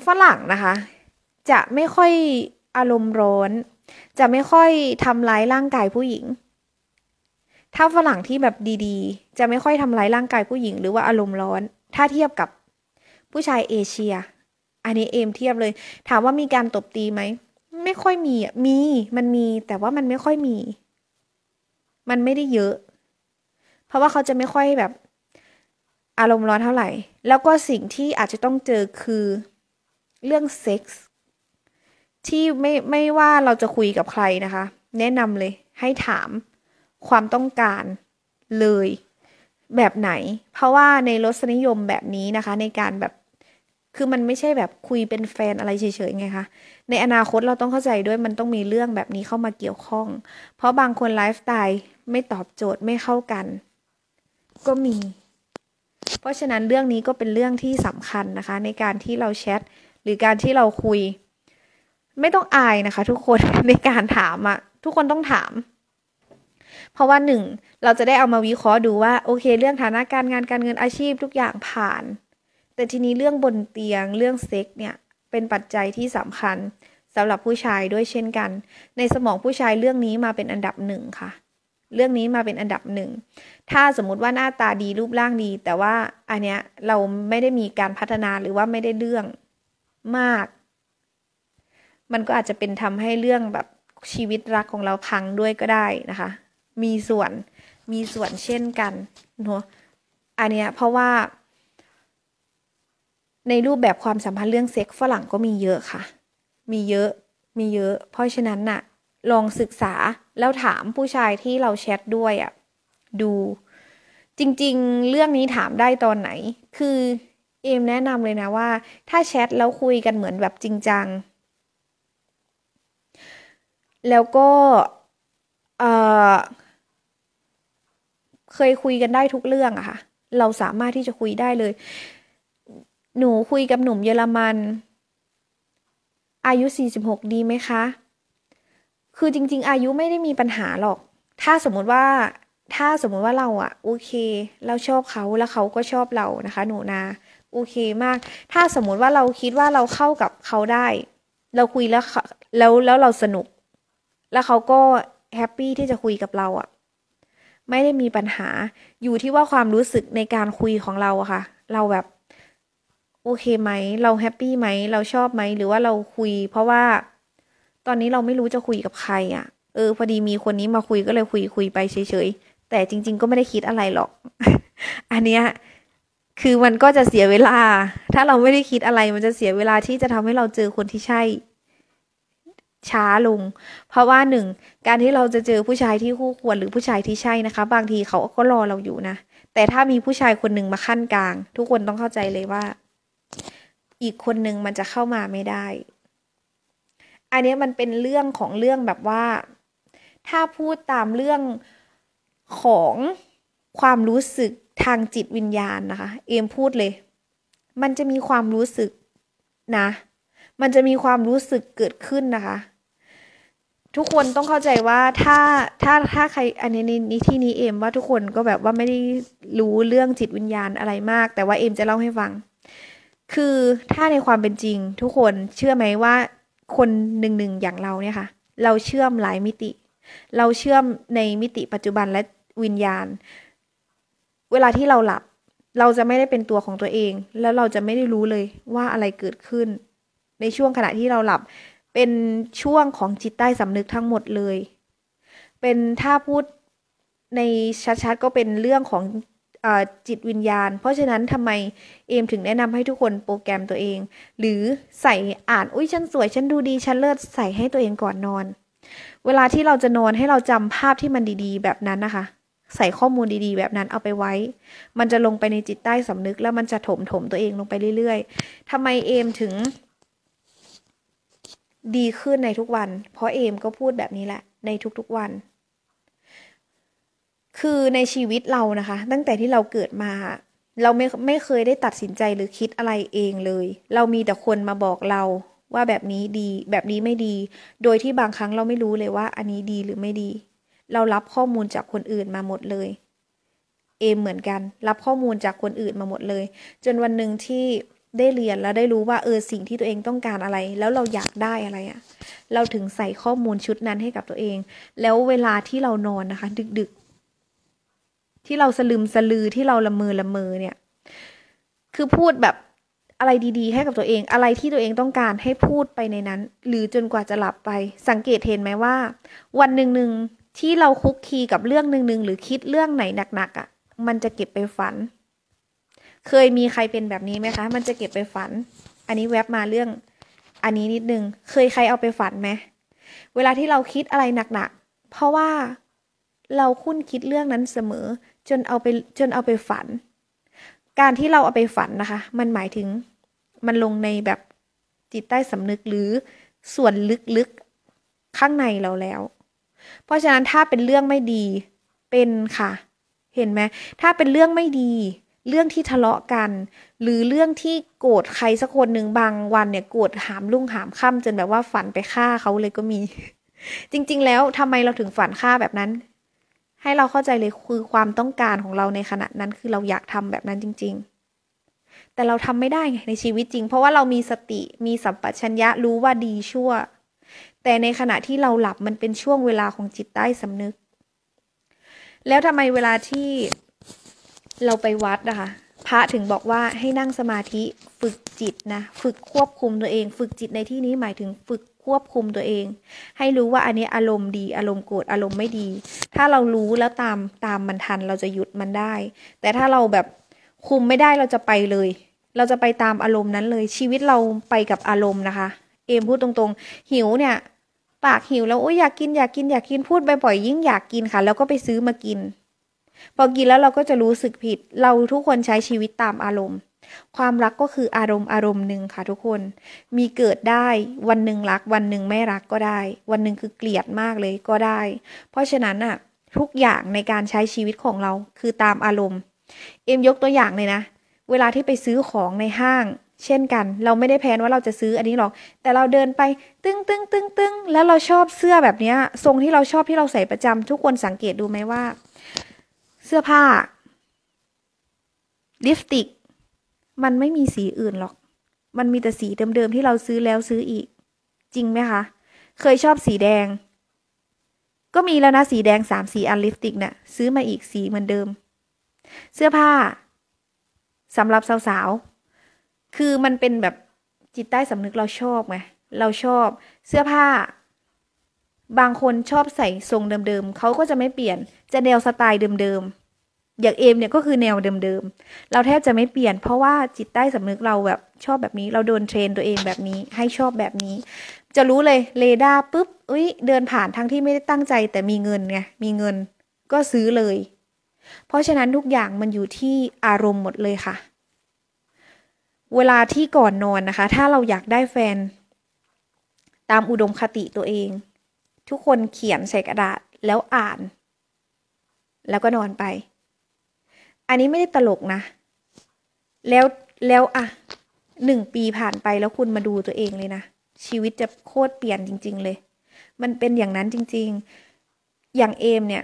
ฝรั่งนะคะ จะไม่ค่อยอารมณ์ร้อน จะไม่ค่อยทำร้ายร่างกายผู้หญิง ถ้าฝรั่งที่แบบดีๆ จะไม่ค่อยทำร้ายร่างกายผู้หญิงหรือว่าอารมณ์ร้อนถ้าเทียบกับผู้ชายเอเชียอันนี้เอมเทียบเลย ถามว่ามีการตบตีไหมไม่ค่อยมีอ่ะมีมันมี แต่ว่ามันไม่ค่อยมี มันไม่ได้เยอะ เพราะว่าเขาจะไม่ค่อยแบบ อารมณ์ร้อนเท่าไหร่ แล้วก็สิ่งที่อาจจะต้องเจอคือเรื่องเซ็กส์ที่ไม่ไม่ว่าเราจะคุยกับใครนะคะ แนะนำเลย ให้ถามความต้องการเลยแบบไหน เพราะว่าในรสนิยมแบบนี้นะคะในการแบบคือมันไม่ใช่แบบคุยเป็นแฟนอะไรเฉยๆไงคะในอนาคตเราต้องเข้าใจด้วยมันต้องมีเรื่องแบบนี้เข้ามาเกี่ยวข้อง เพราะบางคนไลฟ์สไตล์ไม่ตอบโจทย์ไม่เข้ากันก็มี เพราะฉะนั้นเรื่องนี้ก็เป็นเรื่องที่สำคัญนะคะในการที่เราแชทหรือการที่เราคุยไม่ต้องอายนะคะ ทุกคนในการถามอะทุกคนต้องถามเพราะว่าหนึ่งเราจะได้เอามาวิเคราะห์ดูว่า โอเค เรื่องฐานะการงานการเงินอาชีพทุกอย่างผ่าน แต่ทีนี้เรื่องบนเตียงเรื่องเซ็กเนี่ย เป็นปัจจัยที่สำคัญ สำหรับผู้ชายด้วยเช่นกัน ในสมองผู้ชายเรื่องนี้มาเป็นอันดับหนึ่งค่ะ เรื่องนี้มาเป็นอันดับหนึ่งถ้าสมมุติว่าหน้าตาดีรูปร่างดี แต่ว่าอันเนี้ยเราไม่ได้มีการพัฒนาหรือว่าไม่ได้เรื่องมาก มันก็อาจจะเป็นทำให้เรื่องแบบชีวิตรักของเราพังด้วยก็ได้นะคะมีส่วนมีส่วนเช่นกันเนาะอันเนี้ยเพราะว่า ในรูปแบบความสัมพันธ์เรื่องเซ็กฝรั่งก็มีเยอะค่ะ มีเยอะมีเยอะเพราะฉะนั้นน่ะลองศึกษาแล้วถามผู้ชายที่เราแชทด้วยอะ่ะ ดูจริงๆ เรื่องนี้ถามได้ตอนไหน คือเอมแนะนำเลยนะว่าถ้าแชทแล้วคุยกันเหมือนแบบจริงจัง แล้วก็ เอ่อเคยคุยกันได้ทุกเรื่องอะค่ะ เราสามารถที่จะคุยได้เลย หนูคุยกับหนุ่มเยอรมัน อายุ 46 ดีไหมคะ คือจริงๆ อายุไม่ได้มีปัญหาหรอก ถ้าสมมติว่า ถ้าสมมติว่าเราอะโอเค เราชอบเขา แล้วเขาก็ชอบเรา นะคะ หนูนา โอเคมาก ถ้าสมมติว่าเราคิดว่าเราเข้ากับเขาได้ เราคุยแล้วแล้ว แล้วเราสนุก แล้วเขาก็แฮปปี้ที่จะคุยกับเราอะไม่ได้มีปัญหาอยู่ที่ว่าความรู้สึกในการคุยของเราค่ะ เราแบบ โอเคไหม เราแฮปปี้ไหม เราชอบไหมหรือว่าเราคุยเพราะว่าตอนนี้เราไม่รู้จะคุยกับใครอะ่ะ เออพอดีมีคนนี้มาคุยก็เลยคุยคุยไปเฉยๆ แต่จริงๆก็ไม่ได้คิดอะไรหรอก อันเนี้ยคือมันก็จะเสียเวลา ถ้าเราไม่ได้คิดอะไร มันจะเสียเวลาที่จะทำให้เราเจอคนที่ใช่ช้าลง เพราะว่าหนึ่งการที่เราจะเจอผู้ชายที่คู่ควรหรือผู้ชายที่ใช่นะคะบางทีเขาก็รอเราอยู่นะแต่ถ้ามีผู้ชายคนหนึ่งมาขั้นกลาง ทุกคนต้องเข้าใจเลยว่า อีกคนหนึ่งมันจะเข้ามาไม่ได้อันนี้มันเป็นเรื่องของเรื่องแบบว่า ถ้าพูดตามเรื่องของความรู้สึกทางจิตวิญญาณนะคะเอมพูดเลย มันจะมีความรู้สึกนะมันจะมีความรู้สึกเกิดขึ้นนะคะ ทุกคนต้องเข้าใจว่าถ้าถ้าถ้าใครอันนี้ีนที่นี้เอม ว่าทุกคนก็แบบว่าไม่ได้รู้เรื่องจิตวิญญาณอะไรมาก แต่ว่าเอมจะเล่าให้ฟัง คือถ้าในความเป็นจริงทุกคนเชื่อไหมว่าคนหนึ่งหนึ่งอย่างเราเนี่ยค่ะ เราเชื่อมหลายมิติ เราเชื่อมในมิติปัจจุบันและวิญญาณ เวลาที่เราหลับเราจะไม่ได้เป็นตัวของตัวเอง แล้วเราจะไม่ได้รู้เลยว่าอะไรเกิดขึ้นในช่วงขณะที่เราหลับเป็นช่วงของจิตใต้สำนึกทั้งหมดเลย เป็นถ้าพูดในชัดๆก็เป็นเรื่องของจิตวิญญาณ เพราะฉะนั้นทำไมเอมถึงแนะนำให้ทุกคนโปรแกรมตัวเอง หรือใส่อ่านอุ้ยฉันสวยฉันดูดี ฉันเลิศใส่ให้ตัวเองก่อนนอน เวลาที่เราจะนอนให้เราจำภาพที่มันดีๆ แบบนั้นนะคะ ใส่ข้อมูลดีๆแบบนั้นเอาไปไว้ มันจะลงไปในจิตใต้สำนึกแล้วมันจะถมถมตัวเองลงไปเรื่อยๆทำไมเอมถึงดีขึ้นในทุกวัน เพราะเอมก็พูดแบบนี้แหละในทุกๆวัน คือในชีวิตเรานะคะ ตั้งแต่ที่เราเกิดมา เราไม่ไม่เคยได้ตัดสินใจหรือคิดอะไรเองเลย เรามีแต่คนมาบอกเราว่าแบบนี้ดีแบบนี้ไม่ดี โดยที่บางครั้งเราไม่รู้เลยว่า อันนี้ดีหรือไม่ดี เรารับข้อมูลจากคนอื่นมาหมดเลย เอมเหมือนกันรับข้อมูลจากคนอื่นมาหมดเลย จนวันหนึ่งที่ได้เรียนแล้วได้รู้ว่าเออสิ่งที่ตัวเองต้องการอะไร แล้วเราอยากได้อะไรอะ่ะ เราถึงใส่ข้อมูลชุดนั้นให้กับตัวเอง แล้วเวลาที่เรานอนนะคะ ดึกๆที่เราสลืมสลือที่เราละเมอละเมอเนี่ย คือพูดแบบอะไรดีๆให้กับตัวเอง อะไรที่ตัวเองต้องการให้พูดไปในนั้น หรือจนกว่าจะหลับไปสังเกตเห็นไหมว่า วันหนึ่งหนึ่งที่เราคุกคีกับเรื่องหนึ่งหนึ่งหรือคิดเรื่องไหนหนักๆอะ่ะ มันจะเก็บไปฝันเคยมีใครเป็นแบบนี้ไหมคะ มันจะเก็บไปฝัน อันนี้แวบมาเรื่องอันนี้นิดนึง เคยใครเอาไปฝันไหม เวลาที่เราคิดอะไรหนักๆเพราะว่าเราคุ้นคิดเรื่องนั้นเสมอ จนเอาไปจนเอาไปฝัน การที่เราเอาไปฝันนะคะ มันหมายถึงมันลงในแบบจิตใต้สำนึกหรือส่วนลึกๆข้างในเราแล้ว เพราะฉะนั้นถ้าเป็นเรื่องไม่ดีเป็นค่ะ เห็นไหมถ้าเป็นเรื่องไม่ดีเรื่องที่ทะเลาะกัน หรือเรื่องที่โกรธใครสักคนหนึ่งบางวันเนี่ยโกรธหามลุ่ง หามค่าจนแบบว่าฝันไปฆ่าเขาเลยก็มี จริง ๆ แล้วทำไมเราถึงฝันฆ่าแบบนั้น ให้เราเข้าใจเลย คือความต้องการของเราในขณะนั้น คือเราอยากทำแบบนั้นจริง ๆ แต่เราทำไม่ได้ในชีวิตจริง เพราะว่าเรามีสติมีสัมปชัญญะรู้ว่าดีชั่ว แต่ในขณะที่เราหลับมันเป็นช่วงเวลาของจิตใต้สำนึก แล้วทำไมเวลาที่เราไปวัดนะคะ พระถึงบอกว่าให้นั่งสมาธิฝึกจิตนะ ฝึกควบคุมตัวเอง ฝึกจิตในที่นี้หมายถึงฝึกควบคุมตัวเอง ให้รู้ว่าอันนี้อารมณ์ดีอารมณ์โกรธอารมณ์ไม่ดี ถ้าเรารู้แล้วตามตามมันทันเราจะหยุดมันได้ แต่ถ้าเราแบบคุมไม่ได้เราจะไปเลย เราจะไปตามอารมณ์นั้นเลย ชีวิตเราไปกับอารมณ์นะคะ เอมพูดตรงๆ หิวเนี่ยปากหิวแล้วโอ้ยอยากกินอยากกินอยากกินพูดบ่อยๆยิ่งอยากกินค่ะ แล้วก็ไปซื้อมากินพอกินแล้วเราก็จะรู้สึกผิด เราทุกคนใช้ชีวิตตามอารมณ์ ความรักก็คืออารมณ์อารมณ์หนึ่งค่ะทุกคน มีเกิดได้วันหนึ่งรักวันหนึ่งไม่รักก็ได้วันหนึ่งคือเกลียดมากเลยก็ได้ เพราะฉะนั้นอะทุกอย่างในการใช้ชีวิตของเราคือตามอารมณ์ เอ็มยกตัวอย่างเลยนะ เวลาที่ไปซื้อของในห้าง เช่นกัน เราไม่ได้แพนว่าเราจะซื้ออันนี้หรอก แต่เราเดินไป ตึ้งตึ้งตึ้งตึ้งแล้วเราชอบเสื้อแบบนี้ทรงที่เราชอบที่เราใส่ประจำ ทุกคนสังเกตดูไหมว่าเสื้อผ้าลิปสติกมันไม่มีสีอื่นหรอก มันมีแต่สีเดิมๆที่เราซื้อแล้วซื้ออีก จริงไหมคะ เคยชอบสีแดง ก็มีแล้วนะสีแดงสามสีอันลิปสติกเนะ่ยซื้อมาอีกสีเหมือนเดิม เสื้อผ้าสำหรับสาวๆ คือมันเป็นแบบจิตใต้สำนึกเราชอบไง เราชอบเสื้อผ้าบางคนชอบใส่ทรงเดิม ๆ เขาก็จะไม่เปลี่ยน จะแนวสไตล์เดิมๆ อย่างเอมเนี่ยก็คือแนวเดิมๆ เราแทบจะไม่เปลี่ยนเพราะว่าจิตใต้สำนึกเราแบบ ชอบแบบนี้เราโดนเทรนตัวเองแบบนี้ ให้ชอบแบบนี้ จะรู้เลยเลดาปุ๊บอุ้ยเดินผ่านทั้งที่ไม่ได้ตั้งใจแต่มีเงินไงมีเงินก็ซื้อเลย เพราะฉะนั้นทุกอย่างมันอยู่ที่อารมณ์หมดเลยค่ะ เวลาที่ก่อนนอนนะคะ ถ้าเราอยากได้แฟน ตามอุดมคติตัวเองทุกคนเขียนใส่กระดาษแล้วอ่าน แล้วก็นอนไป อันนี้ไม่ได้ตลกนะ แล้วแล้วอ่ะหนึ่งปีผ่านไป แล้วคุณมาดูตัวเองเลยนะชีวิตจะโคตรเปลี่ยนจริง ๆ เลย มันเป็นอย่างนั้นจริง ๆอย่างเอมเนี่ย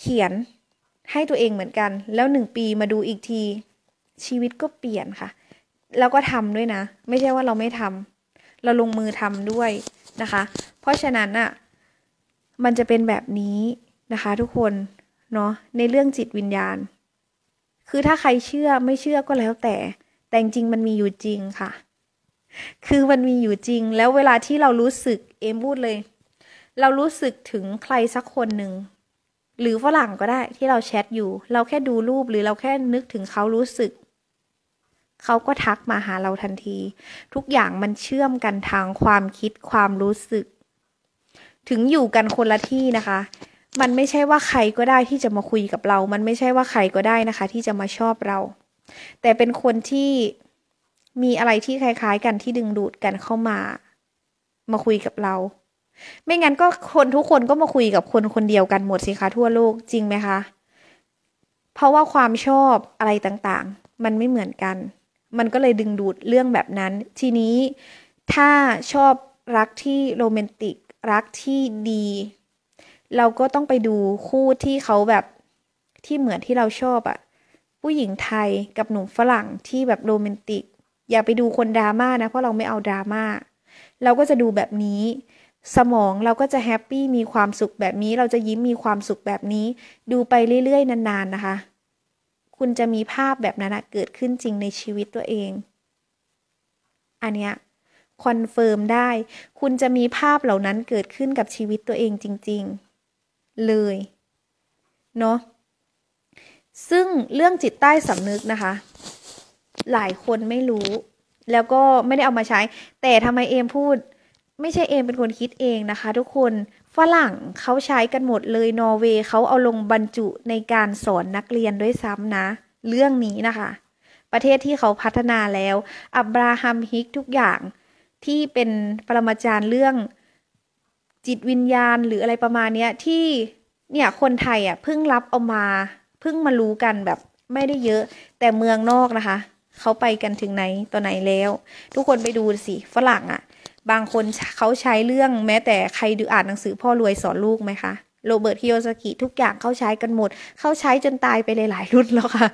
เขียนให้ตัวเองเหมือนกันแล้วหนึ่งปีมาดูอีกที ชีวิตก็เปลี่ยนค่ะ แล้วก็ทำด้วยนะ ไม่ใช่ว่าเราไม่ทำเราลงมือทำด้วยนะคะ เพราะฉะนั้นอะ่ะ มันจะเป็นแบบนี้นะคะทุกคน เนาะในเรื่องจิตวิญญาณ คือถ้าใครเชื่อไม่เชื่อก็แล้วแต่ แต่จริงมันมีอยู่จริงค่ะ คือมันมีอยู่จริงแล้วเวลาที่เรารู้สึกเอมพูดเลย เรารู้สึกถึงใครสักคนหนึ่ง หรือฝรั่งก็ได้ที่เราแชทอยู่ เราแค่ดูรูปหรือเราแค่นึกถึงเขารู้สึกเขาก็ทักมาหาเราทันที ทุกอย่างมันเชื่อมกันทางความคิดความรู้สึก ถึงอยู่กันคนละที่นะคะ มันไม่ใช่ว่าใครก็ได้ที่จะมาคุยกับเรา มันไม่ใช่ว่าใครก็ได้นะคะ ที่จะมาชอบเรา แต่เป็นคนที่มีอะไรที่คล้ายๆกันที่ดึงดูดกันเข้ามา มาคุยกับเรา ไม่งั้นก็คนทุกคนก็มาคุยกับคนคนเดียวกันหมดสิคะทั่วโลกจริงไหมคะ เพราะว่าความชอบอะไรต่างๆ มันไม่เหมือนกันมันก็เลยดึงดูดเรื่องแบบนั้น ทีนี้ถ้าชอบรักที่โรแมนติก รักที่ดี เราก็ต้องไปดูคู่ที่เขาแบบที่เหมือนที่เราชอบอะผู้หญิงไทยกับหนุ่มฝรั่งที่แบบโรแมนติกอย่าไปดูคนดราม่านะเพราะเราไม่เอาดราม่าเราก็จะดูแบบนี้ สมองเราก็จะแฮปปี้มีความสุขแบบนี้ เราจะยิ้มมีความสุขแบบนี้ ดูไปเรื่อยๆนานๆนะคะคุณจะมีภาพแบบ นั้นเกิดขึ้นจริงในชีวิตตัวเอง อันเนี้ยคอนเฟิร์มได้ คุณจะมีภาพเหล่านั้นเกิดขึ้นกับชีวิตตัวเองจริง ๆ เลย เนาะซึ่งเรื่องจิตใต้สำนึกนะคะ หลายคนไม่รู้ แล้วก็ไม่ได้เอามาใช้ แต่ทำไมเอมพูด ไม่ใช่เอมเป็นคนคิดเองนะคะ ทุกคนฝรั่งเขาใช้กันหมดเลยนอร์เวย์เขาเอาลงบรรจุในการสอนนักเรียนด้วยซ้ำนะ เรื่องนี้นะคะ ประเทศที่เขาพัฒนาแล้ว อับราฮัมฮิกทุกอย่าง ที่เป็นปรมาจารย์เรื่องจิตวิญญาณหรืออะไรประมาณนี้ที่เนี่ยคนไทยอ่ะเพิ่งรับเอามา เพิ่งมารู้กันแบบไม่ได้เยอะ แต่เมืองนอกนะคะ เขาไปกันถึงไหน ตัวไหนแล้ว ทุกคนไปดูสิฝรั่งอ่ะบางคนเขาใช้เรื่องแม้แต่ใครดูอ่านหนังสือพ่อรวยสอนลูกไหมคะโรเบิร์ตคิโยสกิทุกอย่างเขาใช้กันหมดเขาใช้จนตายไปหลายรุ่นแล้วค่ะ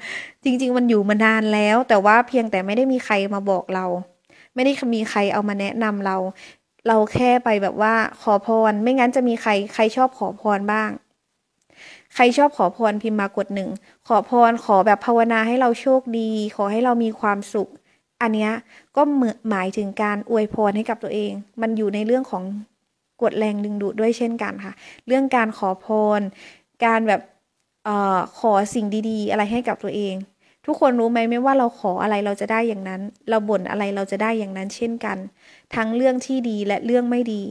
จริงๆมันอยู่มานานแล้วแต่ว่าเพียงแต่ไม่ได้มีใครมาบอกเรา ไม่ได้มีใครเอามาแนะนำเรา เราแค่ไปแบบว่า ขอพรไม่งั้นจะมีใครใครชอบขอพรบ้าง ใครชอบขอพรพิมพ์มากดหนึ่งขอพร ขอแบบภาวนาให้เราโชคดี ขอให้เรามีความสุขอันเนี้ยก็หมายถึงการอวยพรให้กับตัวเอง มันอยู่ในเรื่องของกดแรงดึงดูดด้วยเช่นกันค่ะ เรื่องการขอพร การแบบออขอสิ่งดี ๆ อะไรให้กับตัวเอง ทุกคนรู้ไหมไม่ว่าเราขออะไรเราจะได้อย่างนั้น เราบ่นอะไรเราจะได้อย่างนั้น เช่นกัน ทั้งเรื่องที่ดีและเรื่องไม่ดี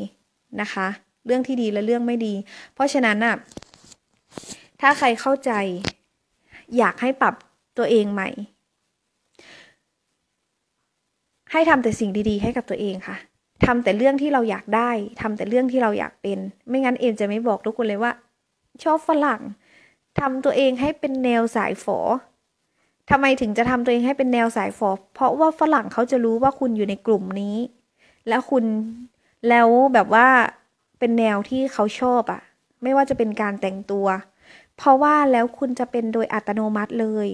นะคะ เรื่องที่ดีและเรื่องไม่ดี เพราะฉะนั้นอะถ้าใครเข้าใจอยากให้ปรับตัวเองใหม่ให้ทำแต่สิ่งดีๆให้กับตัวเองค่ะทำแต่เรื่องที่เราอยากได้ ทำแต่เรื่องที่เราอยากเป็น ไม่งั้นเอมจะไม่บอกทุกคนเลยว่า ชอบฝรั่งทำตัวเองให้เป็นแนวสายฝอทำไมถึงจะทำตัวเองให้เป็นแนวสายฝอ เพราะว่าฝรั่งเขาจะรู้ว่าคุณอยู่ในกลุ่มนี้ และคุณแล้วแบบว่าเป็นแนวที่เขาชอบอะไม่ว่าจะเป็นการแต่งตัว เพราะว่าแล้วคุณจะเป็นโดยอัตโนมัติเลย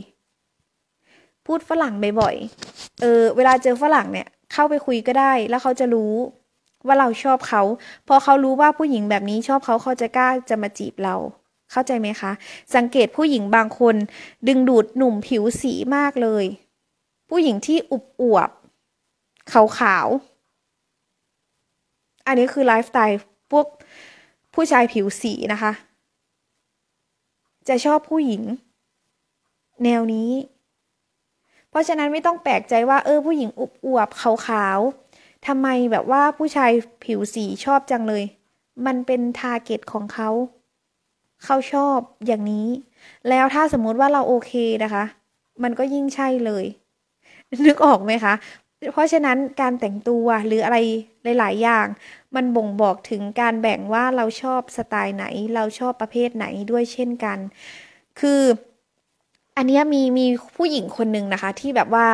พูดฝรั่งบ่อยๆ เออเวลาเจอฝรั่งเนี่ย เข้าไปคุยก็ได้ แล้วเขาจะรู้ว่าเราชอบเขา พอเขารู้ว่าผู้หญิงแบบนี้ ชอบเขาเขาจะกล้าจะมาจีบเรา เข้าใจไหมคะสังเกตผู้หญิงบางคนดึงดูดหนุ่มผิวสีมากเลย ผู้หญิงที่อุบอวบขาวขาวอันนี้คือไลฟ์สไตล์พวกผู้ชายผิวสีนะคะ จะชอบผู้หญิง แนวนี้เพราะฉะนั้น ไม่ต้องแปลกใจว่าเออผู้หญิงอวบอวบขาวๆทำไมแบบว่าผู้ชายผิวสีชอบจังเลย มันเป็นทาร์เก็ตของเขา เขาชอบอย่างนี้ แล้วถ้าสมมติว่าเราโอเคนะคะ มันก็ยิ่งใช่เลย นึกออกไหมคะ เพราะฉะนั้นการแต่งตัว หรืออะไรหลาย ๆ อย่าง มันบ่งบอกถึงการแบ่งว่าเราชอบสไตล์ไหน เราชอบประเภทไหนด้วยเช่นกัน คืออันนี้มีมีผู้หญิงคนหนึ่งนะคะ ที่แบบว่า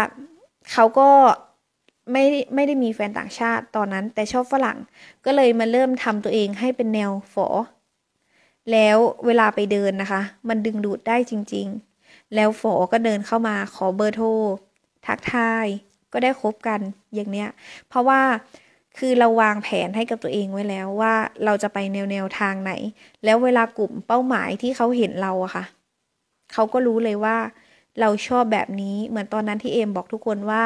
เขาก็ไม่ไม่ได้มีแฟนต่างชาติตอนนั้น แต่ชอบฝรั่งก็เลยมาเริ่มทำตัวเองให้เป็นแนวฝอแล้วเวลาไปเดินนะคะ มันดึงดูดได้จริง ๆ แล้วฝอ ก็เดินเข้ามาขอเบอร์โทร ทักทายก็ได้คบกันอย่างเนี้ย เพราะว่าคือเราวางแผนให้กับตัวเองไว้แล้วว่าเราจะไปแนวแนวทางไหน แล้วเวลากลุ่มเป้าหมายที่เขาเห็นเราอะค่ะเขาก็รู้เลยว่า เราชอบแบบนี้เหมือนตอนนั้นที่เอม บอกทุกคนว่า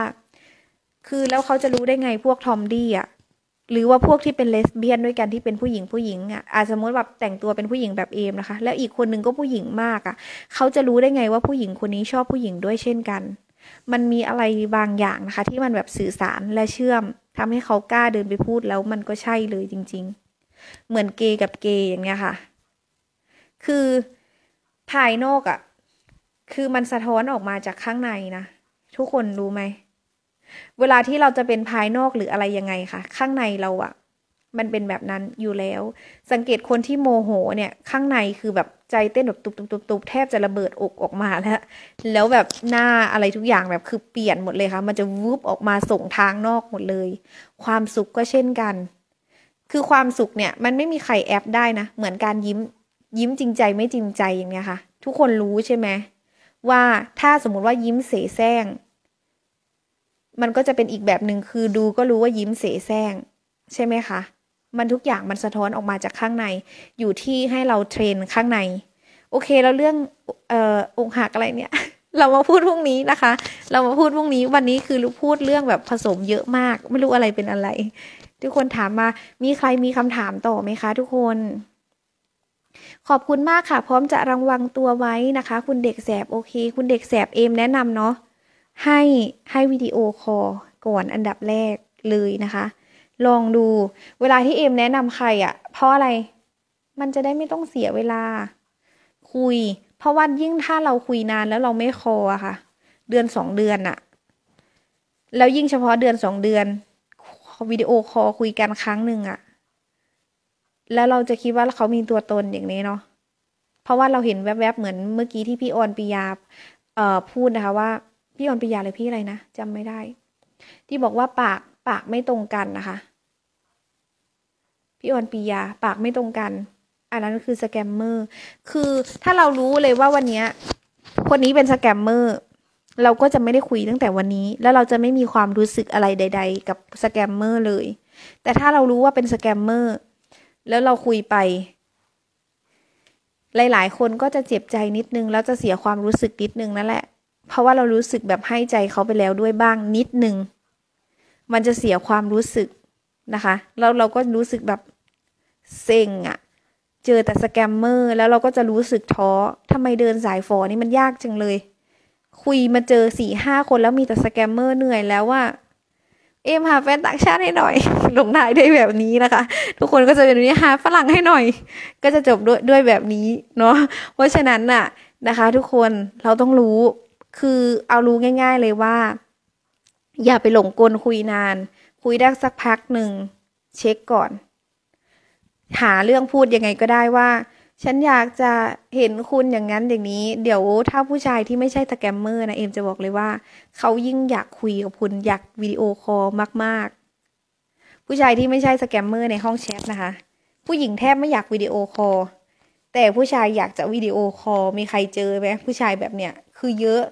คือแล้วเขาจะรู้ได้ไงพวกทอมดี้อ่ะหรือว่าพวกที่เป็นเลสเบี้ยนด้วยกันที่เป็นผู้หญิงผู้หญิงอ่ะอาจสมมติแบบแต่งตัวเป็นผู้หญิงแบบเอมนะคะ แล้วอีกคนนึงก็ผู้หญิงมากอ่ะเขาจะรู้ได้ไงว่าผู้หญิงคนนี้ชอบผู้หญิงด้วยเช่นกัน มันมีอะไรบางอย่างนะคะ ที่มันแบบสื่อสารและเชื่อม ทำให้เขากล้าเดินไปพูดแล้วมันก็ใช่เลยจริง ๆ เหมือนเกย์กับเกย์อย่างเงี้ยค่ะ คือภายนอกอ่ะคือมันสะท้อนออกมาจากข้างในนะ ทุกคนรู้ไหม เวลาที่เราจะเป็นภายนอกหรืออะไรยังไงคะข้างในเราอะมันเป็นแบบนั้นอยู่แล้ว สังเกตคนที่โมโหเนี่ย ข้างในคือแบบใจเต้นแบบตุบๆแทบจะระเบิดอกออกมาแล้วแล้วแบบหน้าอะไรทุกอย่างแบบคือเปลี่ยนหมดเลยค่ะมันจะวูบออกมาส่งทางนอกหมดเลย ความสุขก็เช่นกัน คือความสุขเนี่ย มันไม่มีใครแอบได้นะเหมือนการยิ้มยิ้มจริงใจไม่จริงใจอย่างเนี้ยค่ะ ทุกคนรู้ใช่ไหมว่าถ้าสมมุติว่ายิ้มเสแสร้งมันก็จะเป็นอีกแบบหนึ่งคือดูก็รู้ว่ายิ้มเสแสร้งใช่ไหมคะมันทุกอย่างมันสะท้อนออกมาจากข้างใน อยู่ที่ให้เราเทรนข้างใน โอเคแล้วเรื่องเอ่อองหักอะไรเนี่ย เรามาพูดพรุ่งนี้นะคะ เรามาพูดพรุ่งนี้วันนี้คือรู้พูดเรื่องแบบผสมเยอะมาก ไม่รู้อะไรเป็นอะไร ทุกคนถามมามีใครมีคำถามต่อไหมคะ ทุกคนขอบคุณมากค่ะ พร้อมจะระวังตัวไว้นะคะ คุณเด็กแสบโอเค คุณเด็กแสบเอม แนะนำเนาะให้ให้วิดีโอคอลก่อนอันดับแรกเลยนะคะ ลองดูเวลาที่เอม แนะนำใครอะ่ะ เพราะอะไร มันจะได้ไม่ต้องเสียเวลา คุย เพราะว่ายิ่งถ้าเราคุยนานแล้วเราไม่คออะค่ะ เดือนสองเดือนอะแล้วยิ่งเฉพาะเดือนสองเดือน วิดีโอคอลคุยกันครั้งหนึ่งอะแล้วเราจะคิดว่าเขามีตัวตนอย่างนี้เนาะ เพราะว่าเราเห็นแวบๆเหมือนเมื่อกี้ที่พี่ออนปิยาเอ่อพูดนะคะว่า พี่ออนปิยาหรือพี่อะไรนะจำไม่ได้ ที่บอกว่าปากปากไม่ตรงกันนะคะพี่ออนปิยา ปากไม่ตรงกัน อันนั้นคือสแกมเมอร์คือถ้าเรารู้เลยว่าวันนี้คนนี้เป็นสแกมเมอร์เราก็จะไม่ได้คุยตั้งแต่วันนี้ แล้วเราจะไม่มีความรู้สึกอะไรใด ๆ กับสแกมเมอร์เลย แต่ถ้าเรารู้ว่าเป็นสแกมเมอร์แล้วเราคุยไป หลายๆ คนก็จะเจ็บใจนิดนึง แล้วจะเสียความรู้สึกนิดนึงนั่นแหละ เพราะว่าเรารู้สึกแบบให้ใจเขาไปแล้วด้วยบ้างนิดนึง มันจะเสียความรู้สึกนะคะแล้วเราก็รู้สึกแบบ เซ็งอะเจอแต่สแกมเมอร์ แล้วเราก็จะรู้สึกท้อทำไมเดินสายฟอนี่มันยากจังเลย คุยมาเจอสี่ห้าคน แล้วมีแต่สแกมเมอร์เหนื่อยแล้วว่าเอ็มหาแฟนต่างชาติให้หน่อยลงท้ายด้วยแบบนี้นะคะ ทุกคนก็จะเป็นนี้หาฝรั่งให้หน่อย ก็จะจบด้วยด้วยแบบนี้เนาะเพราะฉะนั้นน่ะ นะคะ ทุกคนเราต้องรู้ คือเอารู้ง่าย ๆ เลยว่า อย่าไปหลงกลคุยนาน คุยได้สักพักหนึ่งเช็คก่อน หาเรื่องพูดยังไงก็ได้ว่าฉันอยากจะเห็นคุณอย่างนั้นอย่างนี้เดี๋ยวถ้าผู้ชายที่ไม่ใช่สแกมเมอร์นะเอ็มจะบอกเลยว่า เขายิ่งอยากคุยกับคุณอยากวิดีโอคอลมากๆผู้ชายที่ไม่ใช่สแกมเมอร์ในห้องแชทนะคะ ผู้หญิงแทบไม่อยากวิดีโอคอลแต่ผู้ชายอยากจะวิดีโอคอลมีใครเจอไหมผู้ชายแบบเนี้ยคือเยอะ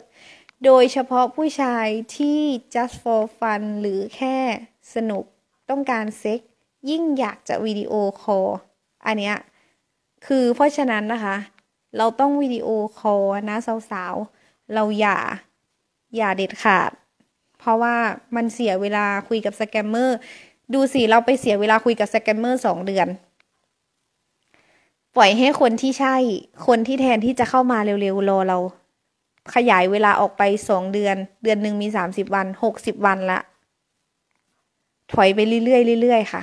โดยเฉพาะผู้ชายที่ just for fun หรือแค่สนุก ต้องการเซ็กยิ่งอยากจะวิดีโอคอลอันเนี้ยคือเพราะฉะนั้นนะคะ เราต้องวิดีโอคอลนะสาวๆเราอย่าอย่าเด็ดขาดเพราะว่ามันเสียเวลาคุยกับสแกมเมอร์ ดูสิเราไปเสียเวลาคุยกับสแกมเมอร์สองเดือน ปล่อยให้คนที่ใช่คนที่แทนที่จะเข้ามาเร็วๆรอเรา ขยายเวลาออกไปสองเดือน เดือนหนึ่งมีสามสิบวันหกสิบวันละถอยไปเรื่อยๆเรื่อยๆค่ะ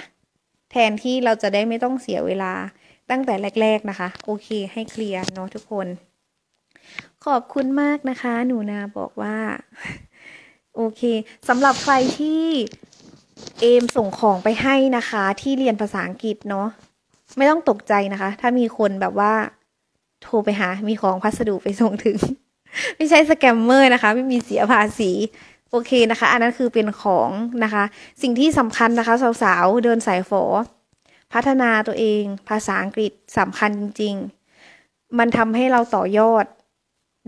แทนที่เราจะได้ไม่ต้องเสียเวลาตั้งแต่แรก ๆนะคะ โอเคให้เคลียร์เนาะทุกคน ขอบคุณมากนะคะหนูนาบอกว่า โอเคสำหรับใครที่เอมส่งของไปให้นะคะ ที่เรียนภาษาอังกฤษเนาะไม่ต้องตกใจนะคะ ถ้ามีคนแบบว่าโทรไปหา มีของพัสดุไปส่งถึง ไม่ใช่สแกมเมอร์นะคะ ไม่มีเสียภาษี โอเคนะคะ อันนั้นคือเป็นของนะคะ สิ่งที่สำคัญนะคะ สาวๆ เดินสายฝอพัฒนาตัวเองภาษาอังกฤษสำคัญจริงๆ มันทำให้เราต่อยอด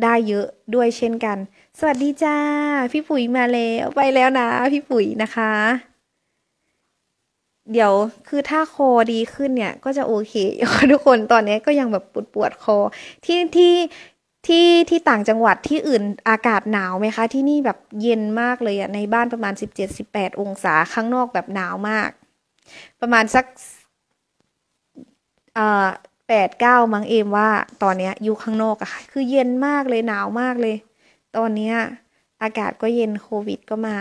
ได้เยอะด้วยเช่นกัน สวัสดีจ้าพี่ปุ๋ยมาแล้วไปแล้วนะพี่ปุ๋ยนะคะ เดี๋ยวคือถ้าคอดีขึ้นเนี่ย ก็จะโอเค ทุกคนตอนนี้ก็ยังแบบปวดปวดคอ ที่ที่ที่ที่ต่างจังหวัดที่อื่นอากาศหนาวไหมคะ ที่นี่แบบเย็นมากเลยอะในบ้านประมาณ17-18องศาข้างนอกแบบหนาวมาก ประมาณสักแปดเก้ามั้งเอมว่าตอนเนี้ยอยู่ข้างนอกอะค่ะ คือเย็นมากเลย หนาวมากเลย ตอนเนี้ยอากาศก็เย็นโควิด ก็มา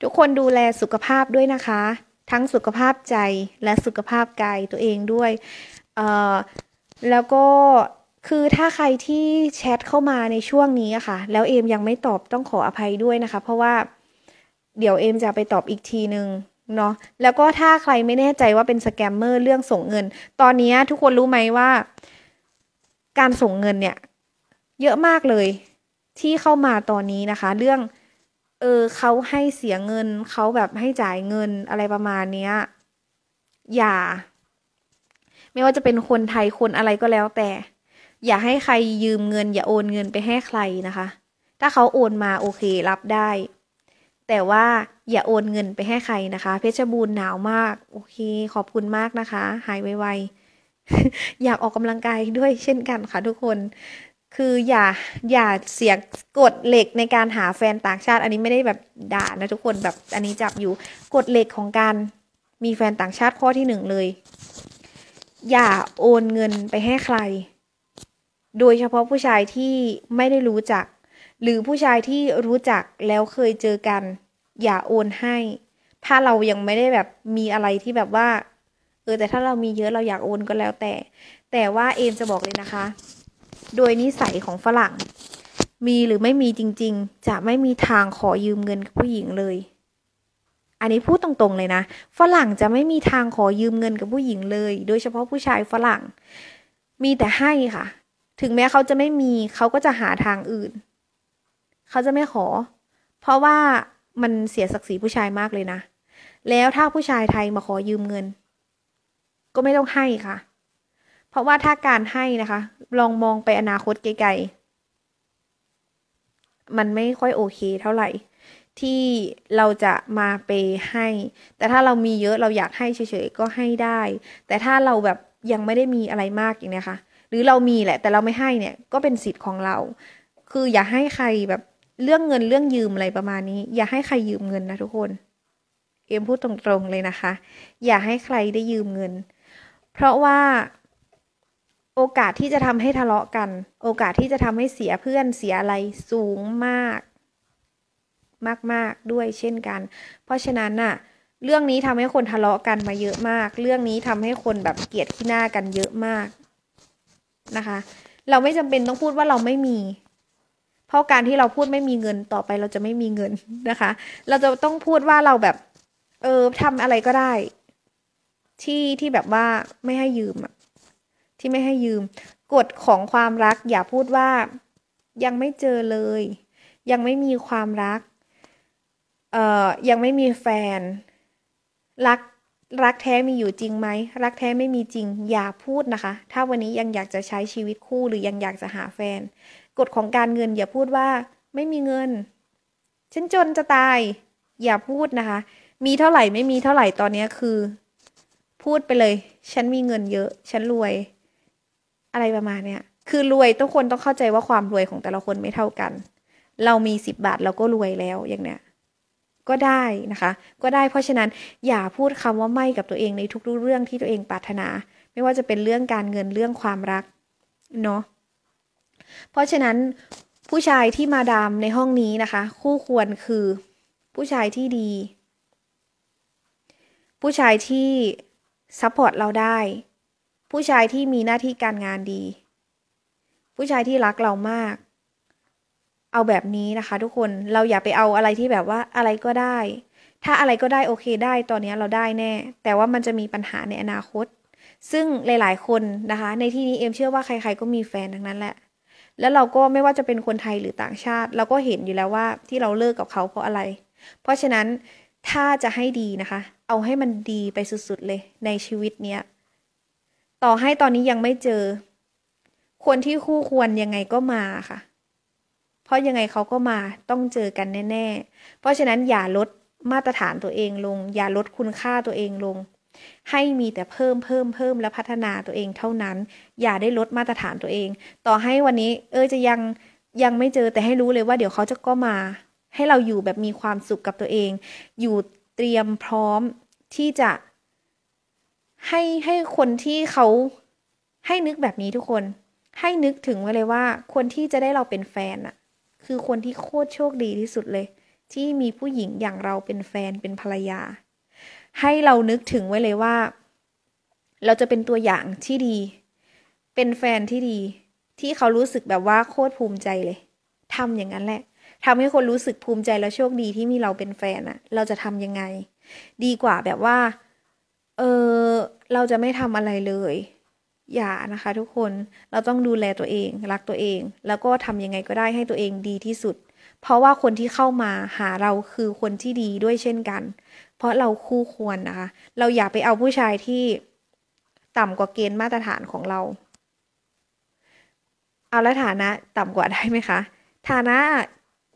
ทุกคนดูแลสุขภาพด้วยนะคะ ทั้งสุขภาพใจและสุขภาพกายตัวเองด้วยเอ่อแล้วก็ คือถ้าใครที่แชทเข้ามาในช่วงนี้อะค่ะแล้วเอมยังไม่ตอบต้องขออภัยด้วยนะคะ เพราะว่าเดี๋ยวเอมจะไปตอบอีกทีหนึ่งเนาะแล้วก็ถ้าใครไม่แน่ใจว่าเป็นสแกมเมอร์เรื่องส่งเงิน ตอนนี้ทุกคนรู้ไหมว่า การส่งเงินเนี่ย เยอะมากเลย ที่เข้ามาตอนนี้นะคะ เรื่อง เออเขาให้เสียเงิน เขาแบบให้จ่ายเงินอะไรประมาณเนี้ยอย่า ไม่ว่าจะเป็นคนไทยคนอะไรก็แล้วแต่ อย่าให้ใครยืมเงิน อย่าโอนเงินไปให้ใครนะคะ ถ้าเขาโอนมาโอเครับได้แต่ว่าอย่าโอนเงินไปให้ใครนะคะ เพชรบูรณ์หนาวมาก โอเค ขอบคุณมากนะคะ หายไวๆอยากออกกำลังกายด้วยเช่นกันค่ะ ทุกคนคืออย่าอย่าเสียกฎเหล็กในการหาแฟนต่างชาติ อันนี้ไม่ได้แบบด่านะทุกคนแบบอันนี้จับอยู่กฎเหล็กของการมีแฟนต่างชาติข้อที่หนึ่งเลยอย่าโอนเงินไปให้ใคร โดยเฉพาะผู้ชายที่ไม่ได้รู้จัก หรือผู้ชายที่รู้จักแล้วเคยเจอกันอย่าโอนให้ ถ้าเรายังไม่ได้แบบมีอะไรที่แบบว่า เออ แต่ถ้าเรามีเยอะเราอยากโอนก็แล้วแต่ แต่ว่าเอมจะบอกเลยนะคะ โดยนิสัยของฝรั่ง มีหรือไม่มีจริงๆ จะไม่มีทางขอยืมเงินกับผู้หญิงเลย อันนี้พูดตรงๆเลยนะ ฝรั่งจะไม่มีทางขอยืมเงินกับผู้หญิงเลย โดยเฉพาะผู้ชายฝรั่ง มีแต่ให้ค่ะ ถึงแม้เขาจะไม่มีเขาก็จะหาทางอื่น เขาจะไม่ขอ เพราะว่ามันเสียศักดิ์ศรีผู้ชายมากเลยนะแล้วถ้าผู้ชายไทยมาขอยืมเงิน ก็ไม่ต้องให้ค่ะ เพราะว่าถ้าการให้นะคะ ลองมองไปอนาคตไกลๆมันไม่ค่อยโอเคเท่าไหร่ ที่เราจะมาไปให้ แต่ถ้าเรามีเยอะเราอยากให้เฉยๆก็ให้ได้ แต่ถ้าเราแบบยังไม่ได้มีอะไรมากอย่างนี้ค่ะหรือเรามีแหละ แต่เราไม่ให้เนี่ย ก็เป็นสิทธิ์ของเรา คืออย่าให้ใครแบบเรื่องเงินเรื่องยืมอะไรประมาณนี้ อย่าให้ใครยืมเงินนะทุกคน เอ็มพูดตรงๆเลยนะคะ อย่าให้ใครได้ยืมเงิน เพราะว่าโอกาสที่จะทำให้ทะเลาะกัน โอกาสที่จะทำให้เสียเพื่อนเสียอะไรสูงมาก มากๆด้วยเช่นกัน เพราะฉะนั้นน่ะ เรื่องนี้ทำให้คนทะเลาะกันมาเยอะมาก เรื่องนี้ทำให้คนแบบเกลียดขี้หน้ากันเยอะมากนะคะ เราไม่จำเป็นต้องพูดว่าเราไม่มีเพราะการที่เราพูดไม่มีเงินต่อไปเราจะไม่มีเงินนะคะ เราจะต้องพูดว่าเราแบบ เออทำอะไรก็ได้ ที่ที่แบบว่าไม่ให้ยืมอะที่ไม่ให้ยืม กฎของความรัก อย่าพูดว่ายังไม่เจอเลย ยังไม่มีความรักเอ่อยังไม่มีแฟน รักรักแท้มีอยู่จริงไหม รักแท้ไม่มีจริง อย่าพูดนะคะ ถ้าวันนี้ยังอยากจะใช้ชีวิตคู่หรือยังอยากจะหาแฟนกฎของการเงิน อย่าพูดว่าไม่มีเงิน ฉันจนจะตาย อย่าพูดนะคะ มีเท่าไหร่ไม่มีเท่าไหร่ตอนนี้คือ พูดไปเลย ฉันมีเงินเยอะ ฉันรวย อะไรประมาณเนี้ยคือรวยทุกคนต้องเข้าใจว่าความรวยของแต่ละคนไม่เท่ากัน เรามีสิบบาทเราก็รวยแล้วอย่างเนี้ยก็ได้นะคะ ก็ได้เพราะฉะนั้น อย่าพูดคำว่าไม่กับตัวเองในทุกๆเรื่องที่ตัวเองปรารถนา ไม่ว่าจะเป็นเรื่องการเงินเรื่องความรัก เนาะเพราะฉะนั้น ผู้ชายที่มาดามในห้องนี้นะคะ คู่ควรคือ ผู้ชายที่ดี ผู้ชายที่ซัพพอร์ตเราได้ ผู้ชายที่มีหน้าที่การงานดี ผู้ชายที่รักเรามาก เอาแบบนี้นะคะทุกคนเราอย่าไปเอาอะไรที่แบบว่าอะไรก็ได้ ถ้าอะไรก็ได้โอเคได้ ตอนนี้เราได้แน่ แต่ว่ามันจะมีปัญหาในอนาคต ซึ่งหลายๆคนนะคะ ในที่นี้เอ็มเชื่อว่าใคร ๆก็มีแฟนทั้งนั้นแหละแล้วเราก็ไม่ว่าจะเป็นคนไทยหรือต่างชาติ เราก็เห็นอยู่แล้วว่าที่เราเลิกกับเขาเพราะอะไร เพราะฉะนั้นถ้าจะให้ดีนะคะ เอาให้มันดีไปสุดๆเลย ในชีวิตเนี้ย ต่อให้ตอนนี้ยังไม่เจอคนที่คู่ควรยังไงก็มาค่ะ เพราะยังไงเขาก็มาต้องเจอกันแน่ ๆ เพราะฉะนั้นอย่าลดมาตรฐานตัวเองลง อย่าลดคุณค่าตัวเองลงให้มีแต่เพิ่มเพิ่มเพิ่มและพัฒนาตัวเองเท่านั้น อย่าได้ลดมาตรฐานตัวเอง ต่อให้วันนี้ เออจะยังยังไม่เจอแต่ให้รู้เลยว่า เดี๋ยวเขาจะก็มา ให้เราอยู่แบบมีความสุขกับตัวเอง อยู่เตรียมพร้อมที่จะ ให้ให้คนที่เขาให้นึกแบบนี้ทุกคน ให้นึกถึงไว้เลยว่า คนที่จะได้เราเป็นแฟนอะคือคนที่โคตรโชคดีที่สุดเลย ที่มีผู้หญิงอย่างเราเป็นแฟนเป็นภรรยาให้เรานึกถึงไว้เลยว่า เราจะเป็นตัวอย่างที่ดี เป็นแฟนที่ดี ที่เขารู้สึกแบบว่าโคตรภูมิใจเลยทำอย่างนั้นแหละทำให้คนรู้สึกภูมิใจและโชคดีที่มีเราเป็นแฟนอะเราจะทำยังไง ดีกว่าแบบว่า เออเราจะไม่ทำอะไรเลย อย่านะคะ ทุกคนเราต้องดูแลตัวเอง รักตัวเอง แล้วก็ทำยังไงก็ได้ให้ตัวเองดีที่สุด เพราะว่าคนที่เข้ามาหาเราคือคนที่ดีด้วยเช่นกันเพราะเรา คู่ ควร นะคะ เราอย่าไปเอาผู้ชายที่ต่ำกว่าเกณฑ์มาตรฐานของเรา เอาแล้วฐานะต่ำกว่าได้ไหมคะ ฐานะ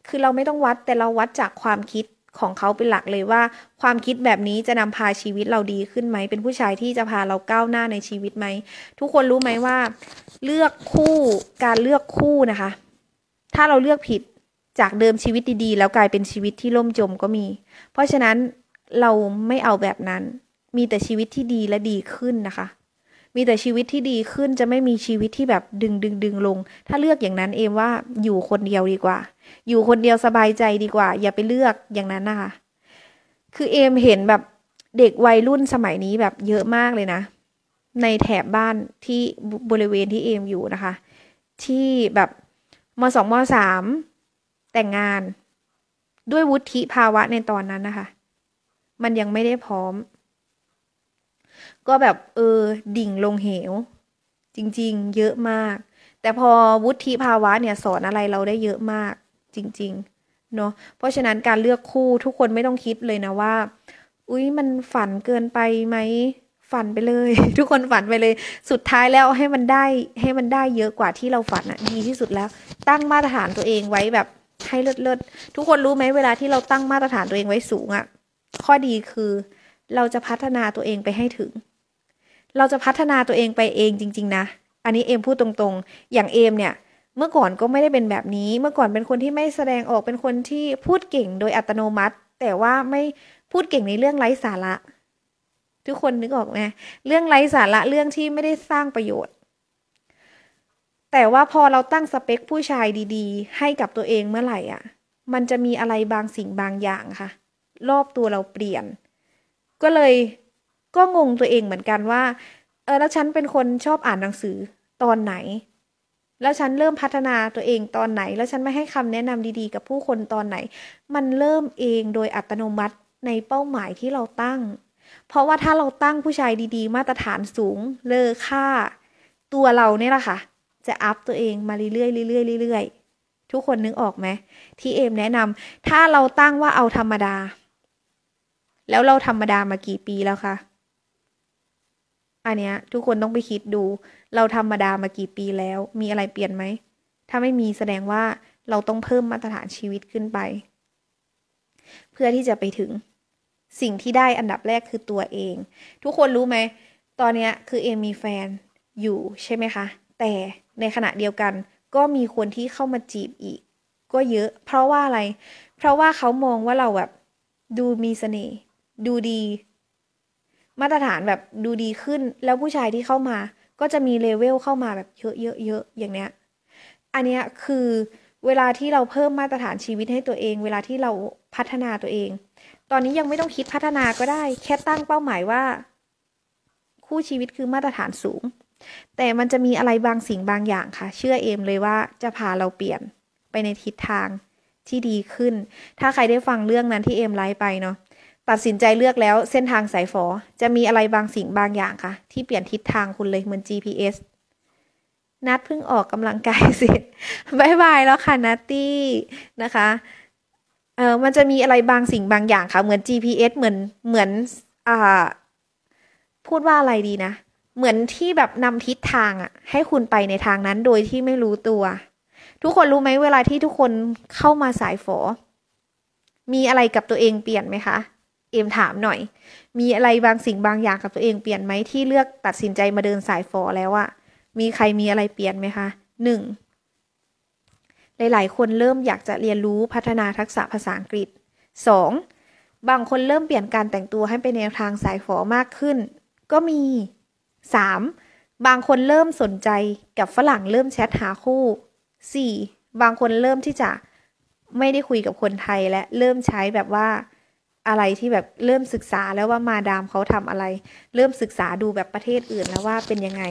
คือเราไม่ต้องวัดแต่เราวัดจากความคิดของเขา เป็น หลักเลยว่าความคิดแบบนี้จะนำพาชีวิตเราดีขึ้นไหม เป็นผู้ชายที่จะพาเราก้าวหน้าในชีวิตไหม ทุกคนรู้ไหมว่า เลือกคู่การเลือกคู่นะคะ ถ้าเราเลือกผิดจากเดิมชีวิตดีๆ แล้วกลายเป็นชีวิตที่ล่มจมก็มี เพราะฉะนั้นเราไม่เอาแบบนั้น มีแต่ชีวิตที่ดีและดีขึ้นนะคะ มีแต่ชีวิตที่ดีขึ้นจะไม่มีชีวิตที่แบบดึงดึงดึงลง ถ้าเลือกอย่างนั้น เอมว่าอยู่คนเดียวดีกว่า อยู่คนเดียวสบายใจดีกว่า อย่าไปเลือกอย่างนั้นนะคะ คือเอมเห็นแบบเด็กวัยรุ่นสมัยนี้แบบเยอะมากเลยนะ ในแถบบ้านที่บริเวณที่เอมอยู่นะคะ ที่แบบมสองมสามแต่งงานด้วยวุฒิภาวะในตอนนั้นนะคะมันยังไม่ได้พร้อม ก็แบบเออดิ่งลงเหว จริง ๆ เยอะมาก แต่พอวุฒิภาวะเนี่ยสอนอะไรเราได้เยอะมาก จริงๆเนาะ เพราะฉะนั้นการเลือกคู่ทุกคนไม่ต้องคิดเลยนะว่า อุ๊ยมันฝันเกินไปไหมฝันไปเลย ทุกคนฝันไปเลย สุดท้ายแล้วให้มันได้ให้มันได้เยอะกว่าที่เราฝันอะดีที่สุดแล้ว ตั้งมาตรฐานตัวเองไว้แบบให้เลิศเลิศทุกคนรู้ไหมเวลาที่เราตั้งมาตรฐานตัวเองไว้สูงอ่ะข้อดีคือเราจะพัฒนาตัวเองไปให้ถึง เราจะพัฒนาตัวเองไปเองจริงๆนะ อันนี้เอมพูดตรงๆ อย่างเอมเนี่ย เมื่อก่อนก็ไม่ได้เป็นแบบนี้ เมื่อก่อนเป็นคนที่ไม่แสดงออกเป็นคนที่พูดเก่งโดยอัตโนมัติ แต่ว่าไม่พูดเก่งในเรื่องไร้สาระ ทุกคนนึกออกไหมเรื่องไร้สาระเรื่องที่ไม่ได้สร้างประโยชน์ แต่ว่าพอเราตั้งสเปคผู้ชายดีๆ ให้กับตัวเองเมื่อไหร่อ่ะ มันจะมีอะไรบางสิ่งบางอย่างค่ะรอบตัวเราเปลี่ยน ก็เลยก็งงตัวเองเหมือนกันว่า เออแล้วฉันเป็นคนชอบอ่านหนังสือตอนไหน แล้วฉันเริ่มพัฒนาตัวเองตอนไหน แล้วฉันไม่ให้คำแนะนำดี ๆ กับผู้คนตอนไหน มันเริ่มเองโดยอัตโนมัติในเป้าหมายที่เราตั้ง เพราะว่าถ้าเราตั้งผู้ชายดี ๆ มาตรฐานสูง เลอค่า ตัวเราเนี่ยแหละค่ะ จะอัพตัวเองมาเรื่อยๆเรื่อยๆเรื่อยๆทุกคนนึกออกไหมที่เอมแนะนำถ้าเราตั้งว่าเอาธรรมดาแล้วเรา ธรรมดา มา กี่ปีแล้วคะอันเนี้ย ทุกคนต้องไปคิดดู เรา ธรรมดา มา กี่ปีแล้ว มีอะไรเปลี่ยนไหม ถ้า ไม่ มีแสดงว่าเราต้องเพิ่มมาตรฐานชีวิตขึ้นไป เพื่อที่จะไปถึงสิ่งที่ได้อันดับแรกคือตัวเอง ทุกคนรู้ไหม ตอนเนี้ย คือเอมมีแฟนอยู่ใช่ไหมคะ แต่ในขณะเดียวกัน ก็มีคนที่เข้ามาจีบอีก ก็เยอะ เพราะว่าอะไร เพราะว่าเขามองว่าเราแบบดูมีสเสน่ห์ดูดี มาตรฐานแบบดูดีขึ้นแล้วผู้ชายที่เข้ามา ก็จะมีเลเวลเข้ามาแบบเยอะเยอะๆอย่างเนี้ยอันเนี้ยคือเวลาที่เราเพิ่มมาตรฐานชีวิตให้ตัวเองเวลาที่เราพัฒนาตัวเอง ตอนนี้ยังไม่ต้องคิดพัฒนาก็ได้ แค่ตั้งเป้าหมายว่า คู่ชีวิตคือมาตรฐานสูง แต่มันจะมีอะไรบางสิ่งบางอย่างค่ะ เชื่อเอมเลยว่าจะพาเราเปลี่ยนไปในทิศทางที่ดีขึ้น ถ้าใครได้ฟังเรื่องนั้นที่เอมไลฟ์ไปเนาะตัดสินใจเลือกแล้ว เส้นทางสายฝอจะมีอะไรบางสิ่งบางอย่างคะ่ะ ที่เปลี่ยนทิศทางคุณเลยเหมือน GPS นัดเพิ่งออกกำลังกายเสร็จบายบายแล้วค่ะนัตตี้นะคะเออมันจะมีอะไรบางสิ่งบางอย่างค่ะเหมือน GPS เหมือนเหมือนอ่าพูดว่าอะไรดีนะ เหมือนที่แบบนำทิศทางอะให้คุณไปในทางนั้นโดยที่ไม่รู้ตัว ทุกคนรู้ไหมเวลาที่ทุกคนเข้ามาสายฝอ มีอะไรกับตัวเองเปลี่ยนไหมคะเอมถามหน่อย มีอะไรบางสิ่งบางอย่างกับตัวเองเปลี่ยนไหมที่เลือกตัดสินใจมาเดินสายฟอแล้วอะมีใครมีอะไรเปลี่ยนไหมคะหนึ่งหลายๆ คนเริ่มอยากจะเรียนรู้พัฒนาทักษะภาษาอังกฤษ 2. บางคนเริ่มเปลี่ยน การแต่งตัวให้เป็นแนวทางสายฝอมากขึ้น ก็มี 3. บางคนเริ่มสนใจกับฝรั่งเริ่มแชทหาคู่ 4. บางคนเริ่มที่จะไม่ได้คุยกับคนไทยและเริ่มใช้แบบว่าอะไรที่แบบเริ่มศึกษาแล้วว่ามาดามเขาทำอะไร เริ่มศึกษาดูแบบประเทศอื่นแล้วว่าเป็นยังไง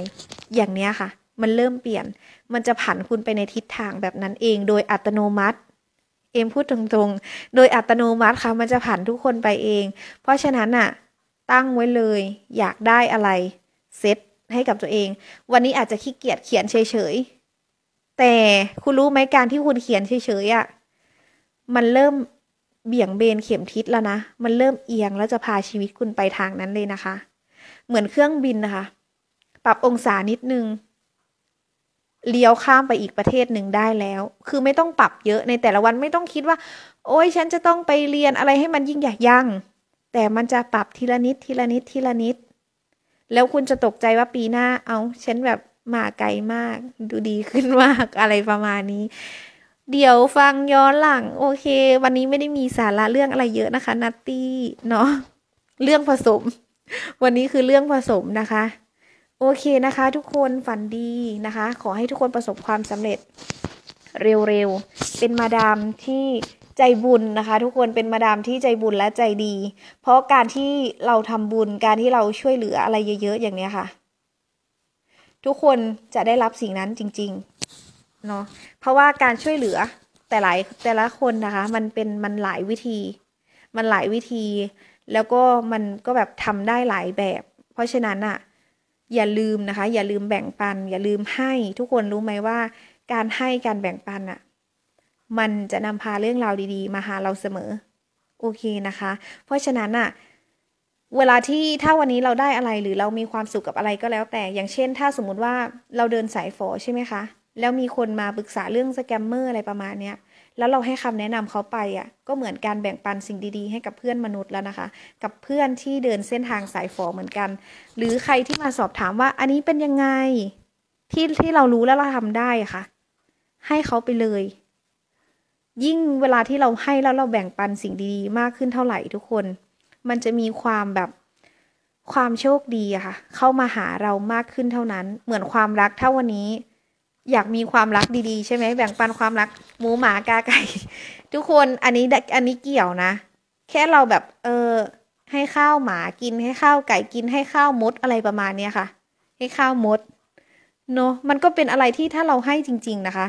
อย่างเนี้ยค่ะ มันเริ่มเปลี่ยน มันจะผันคุณไปในทิศทางแบบนั้นเอง โดยอัตโนมัติ เอมพูดตรงๆ โดยอัตโนมัติค่ะมันจะผันทุกคนไปเอง เพราะฉะนั้นน่ะ ตั้งไว้เลยอยากได้อะไร เซตให้กับตัวเอง วันนี้อาจจะขี้เกียจเขียนเฉยๆแต่คุณรู้ไหมการที่คุณเขียนเฉยๆอะ่ะมันเริ่มเบี่ยงเบน เข็มทิศแล้วนะ มันเริ่มเอียงแล้วจะพาชีวิตคุณไปทางนั้นเลยนะคะ เหมือนเครื่องบินนะคะ ปรับองศานิดนึง เลี้ยว ข้ามไปอีกประเทศหนึ่งได้แล้ว คือไม่ต้องปรับเยอะในแต่ละวันไม่ต้องคิดว่า โอ้ยฉันจะต้องไปเรียนอะไรให้มันยิ่งใหญ่ยั่ง แต่มันจะปรับทีละนิดทีละนิดทีละนิด แล้วคุณจะตกใจว่าปีหน้า เอาฉันแบบมาไกลมาก ดูดีขึ้นมากอะไรประมาณนี้เดี๋ยวฟังย้อนหลังโอเค วันนี้ไม่ได้มีสาระเรื่องอะไรเยอะนะคะนัตตี้เนาะเรื่องผสม วันนี้คือเรื่องผสมนะคะ โอเคนะคะทุกคนฝันดีนะคะ ขอให้ทุกคนประสบความสำเร็จ เร็วๆเป็นมาดามที่ใจบุญนะคะ ทุกคนเป็นมาดามที่ใจบุญและใจดี เพราะการที่เราทำบุญการที่เราช่วยเหลืออะไรเยอะๆ อย่างเนี้ยค่ะ ทุกคนจะได้รับสิ่งนั้นจริง ๆเนาะเพราะว่าการช่วยเหลือ แต่หลายแต่ละคนนะคะ มันเป็นมันหลายวิธี มันหลายวิธี แล้วก็มันก็แบบทำได้หลายแบบ เพราะฉะนั้นอะอย่าลืมนะคะ อย่าลืมแบ่งปัน อย่าลืมให้ทุกคนรู้ไหมว่า การให้การแบ่งปันอะมันจะนำพาเรื่องราวดี ๆ มาหาเราเสมอโอเคนะคะ เพราะฉะนั้นอะเวลาที่ถ้าวันนี้เราได้อะไร หรือเรามีความสุขกับอะไรก็แล้วแต่ อย่างเช่น ถ้าสมมติว่าเราเดินสายฝอใช่ไหมคะแล้วมีคนมาปรึกษาเรื่องสแกมเมอร์อะไรประมาณเนี้ยแล้วเราให้คำแนะนำเขาไปอ่ะ ก็เหมือนการแบ่งปันสิ่งดีๆ ให้กับเพื่อนมนุษย์แล้วนะคะ กับเพื่อนที่เดินเส้นทางสายฝอเหมือนกัน หรือใครที่มาสอบถามว่าอันนี้เป็นยังไง ที่ที่เรารู้แล้วเราทำได้ค่ะ ให้เขาไปเลย ยิ่งเวลาที่เราให้ แล้วเราแบ่งปันสิ่งดีๆ มากขึ้นเท่าไหร่ทุกคน มันจะมีความแบบความโชคดีอะค่ะ เข้ามาหาเรามากขึ้นเท่านั้น เหมือนความรักถ้าวันนี้อยากมีความรักดีๆใช่ไหมแบ่งปันความรักหมูหมากาไก่ ทุกคนอันนี้อันนี้เกี่ยวนะ แค่เราแบบ เออให้ข้าวหมากิน ให้ข้าวไก่กินให้ข้าวมดอะไรประมาณเนี้ยค่ะ ให้ข้าวมดเนาะมันก็เป็นอะไรที่ถ้าเราให้จริง ๆนะคะ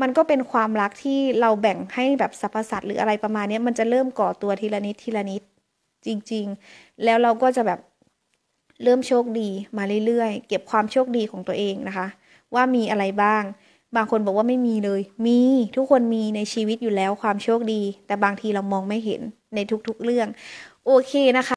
มันก็เป็นความรักที่เราแบ่งให้แบบสรรพสัตว์หรืออะไรประมาณนี้มันจะเริ่มก่อตัวทีละนิดทีละนิด จริง ๆ แล้วเราก็จะแบบเริ่มโชคดีมาเรื่อยๆ เก็บความโชคดีของตัวเองนะคะว่ามีอะไรบ้าง บางคนบอกว่าไม่มีเลย มีทุกคนมีในชีวิตอยู่แล้วความโชคดี แต่บางทีเรามองไม่เห็นในทุกๆเรื่อง โอเคนะคะ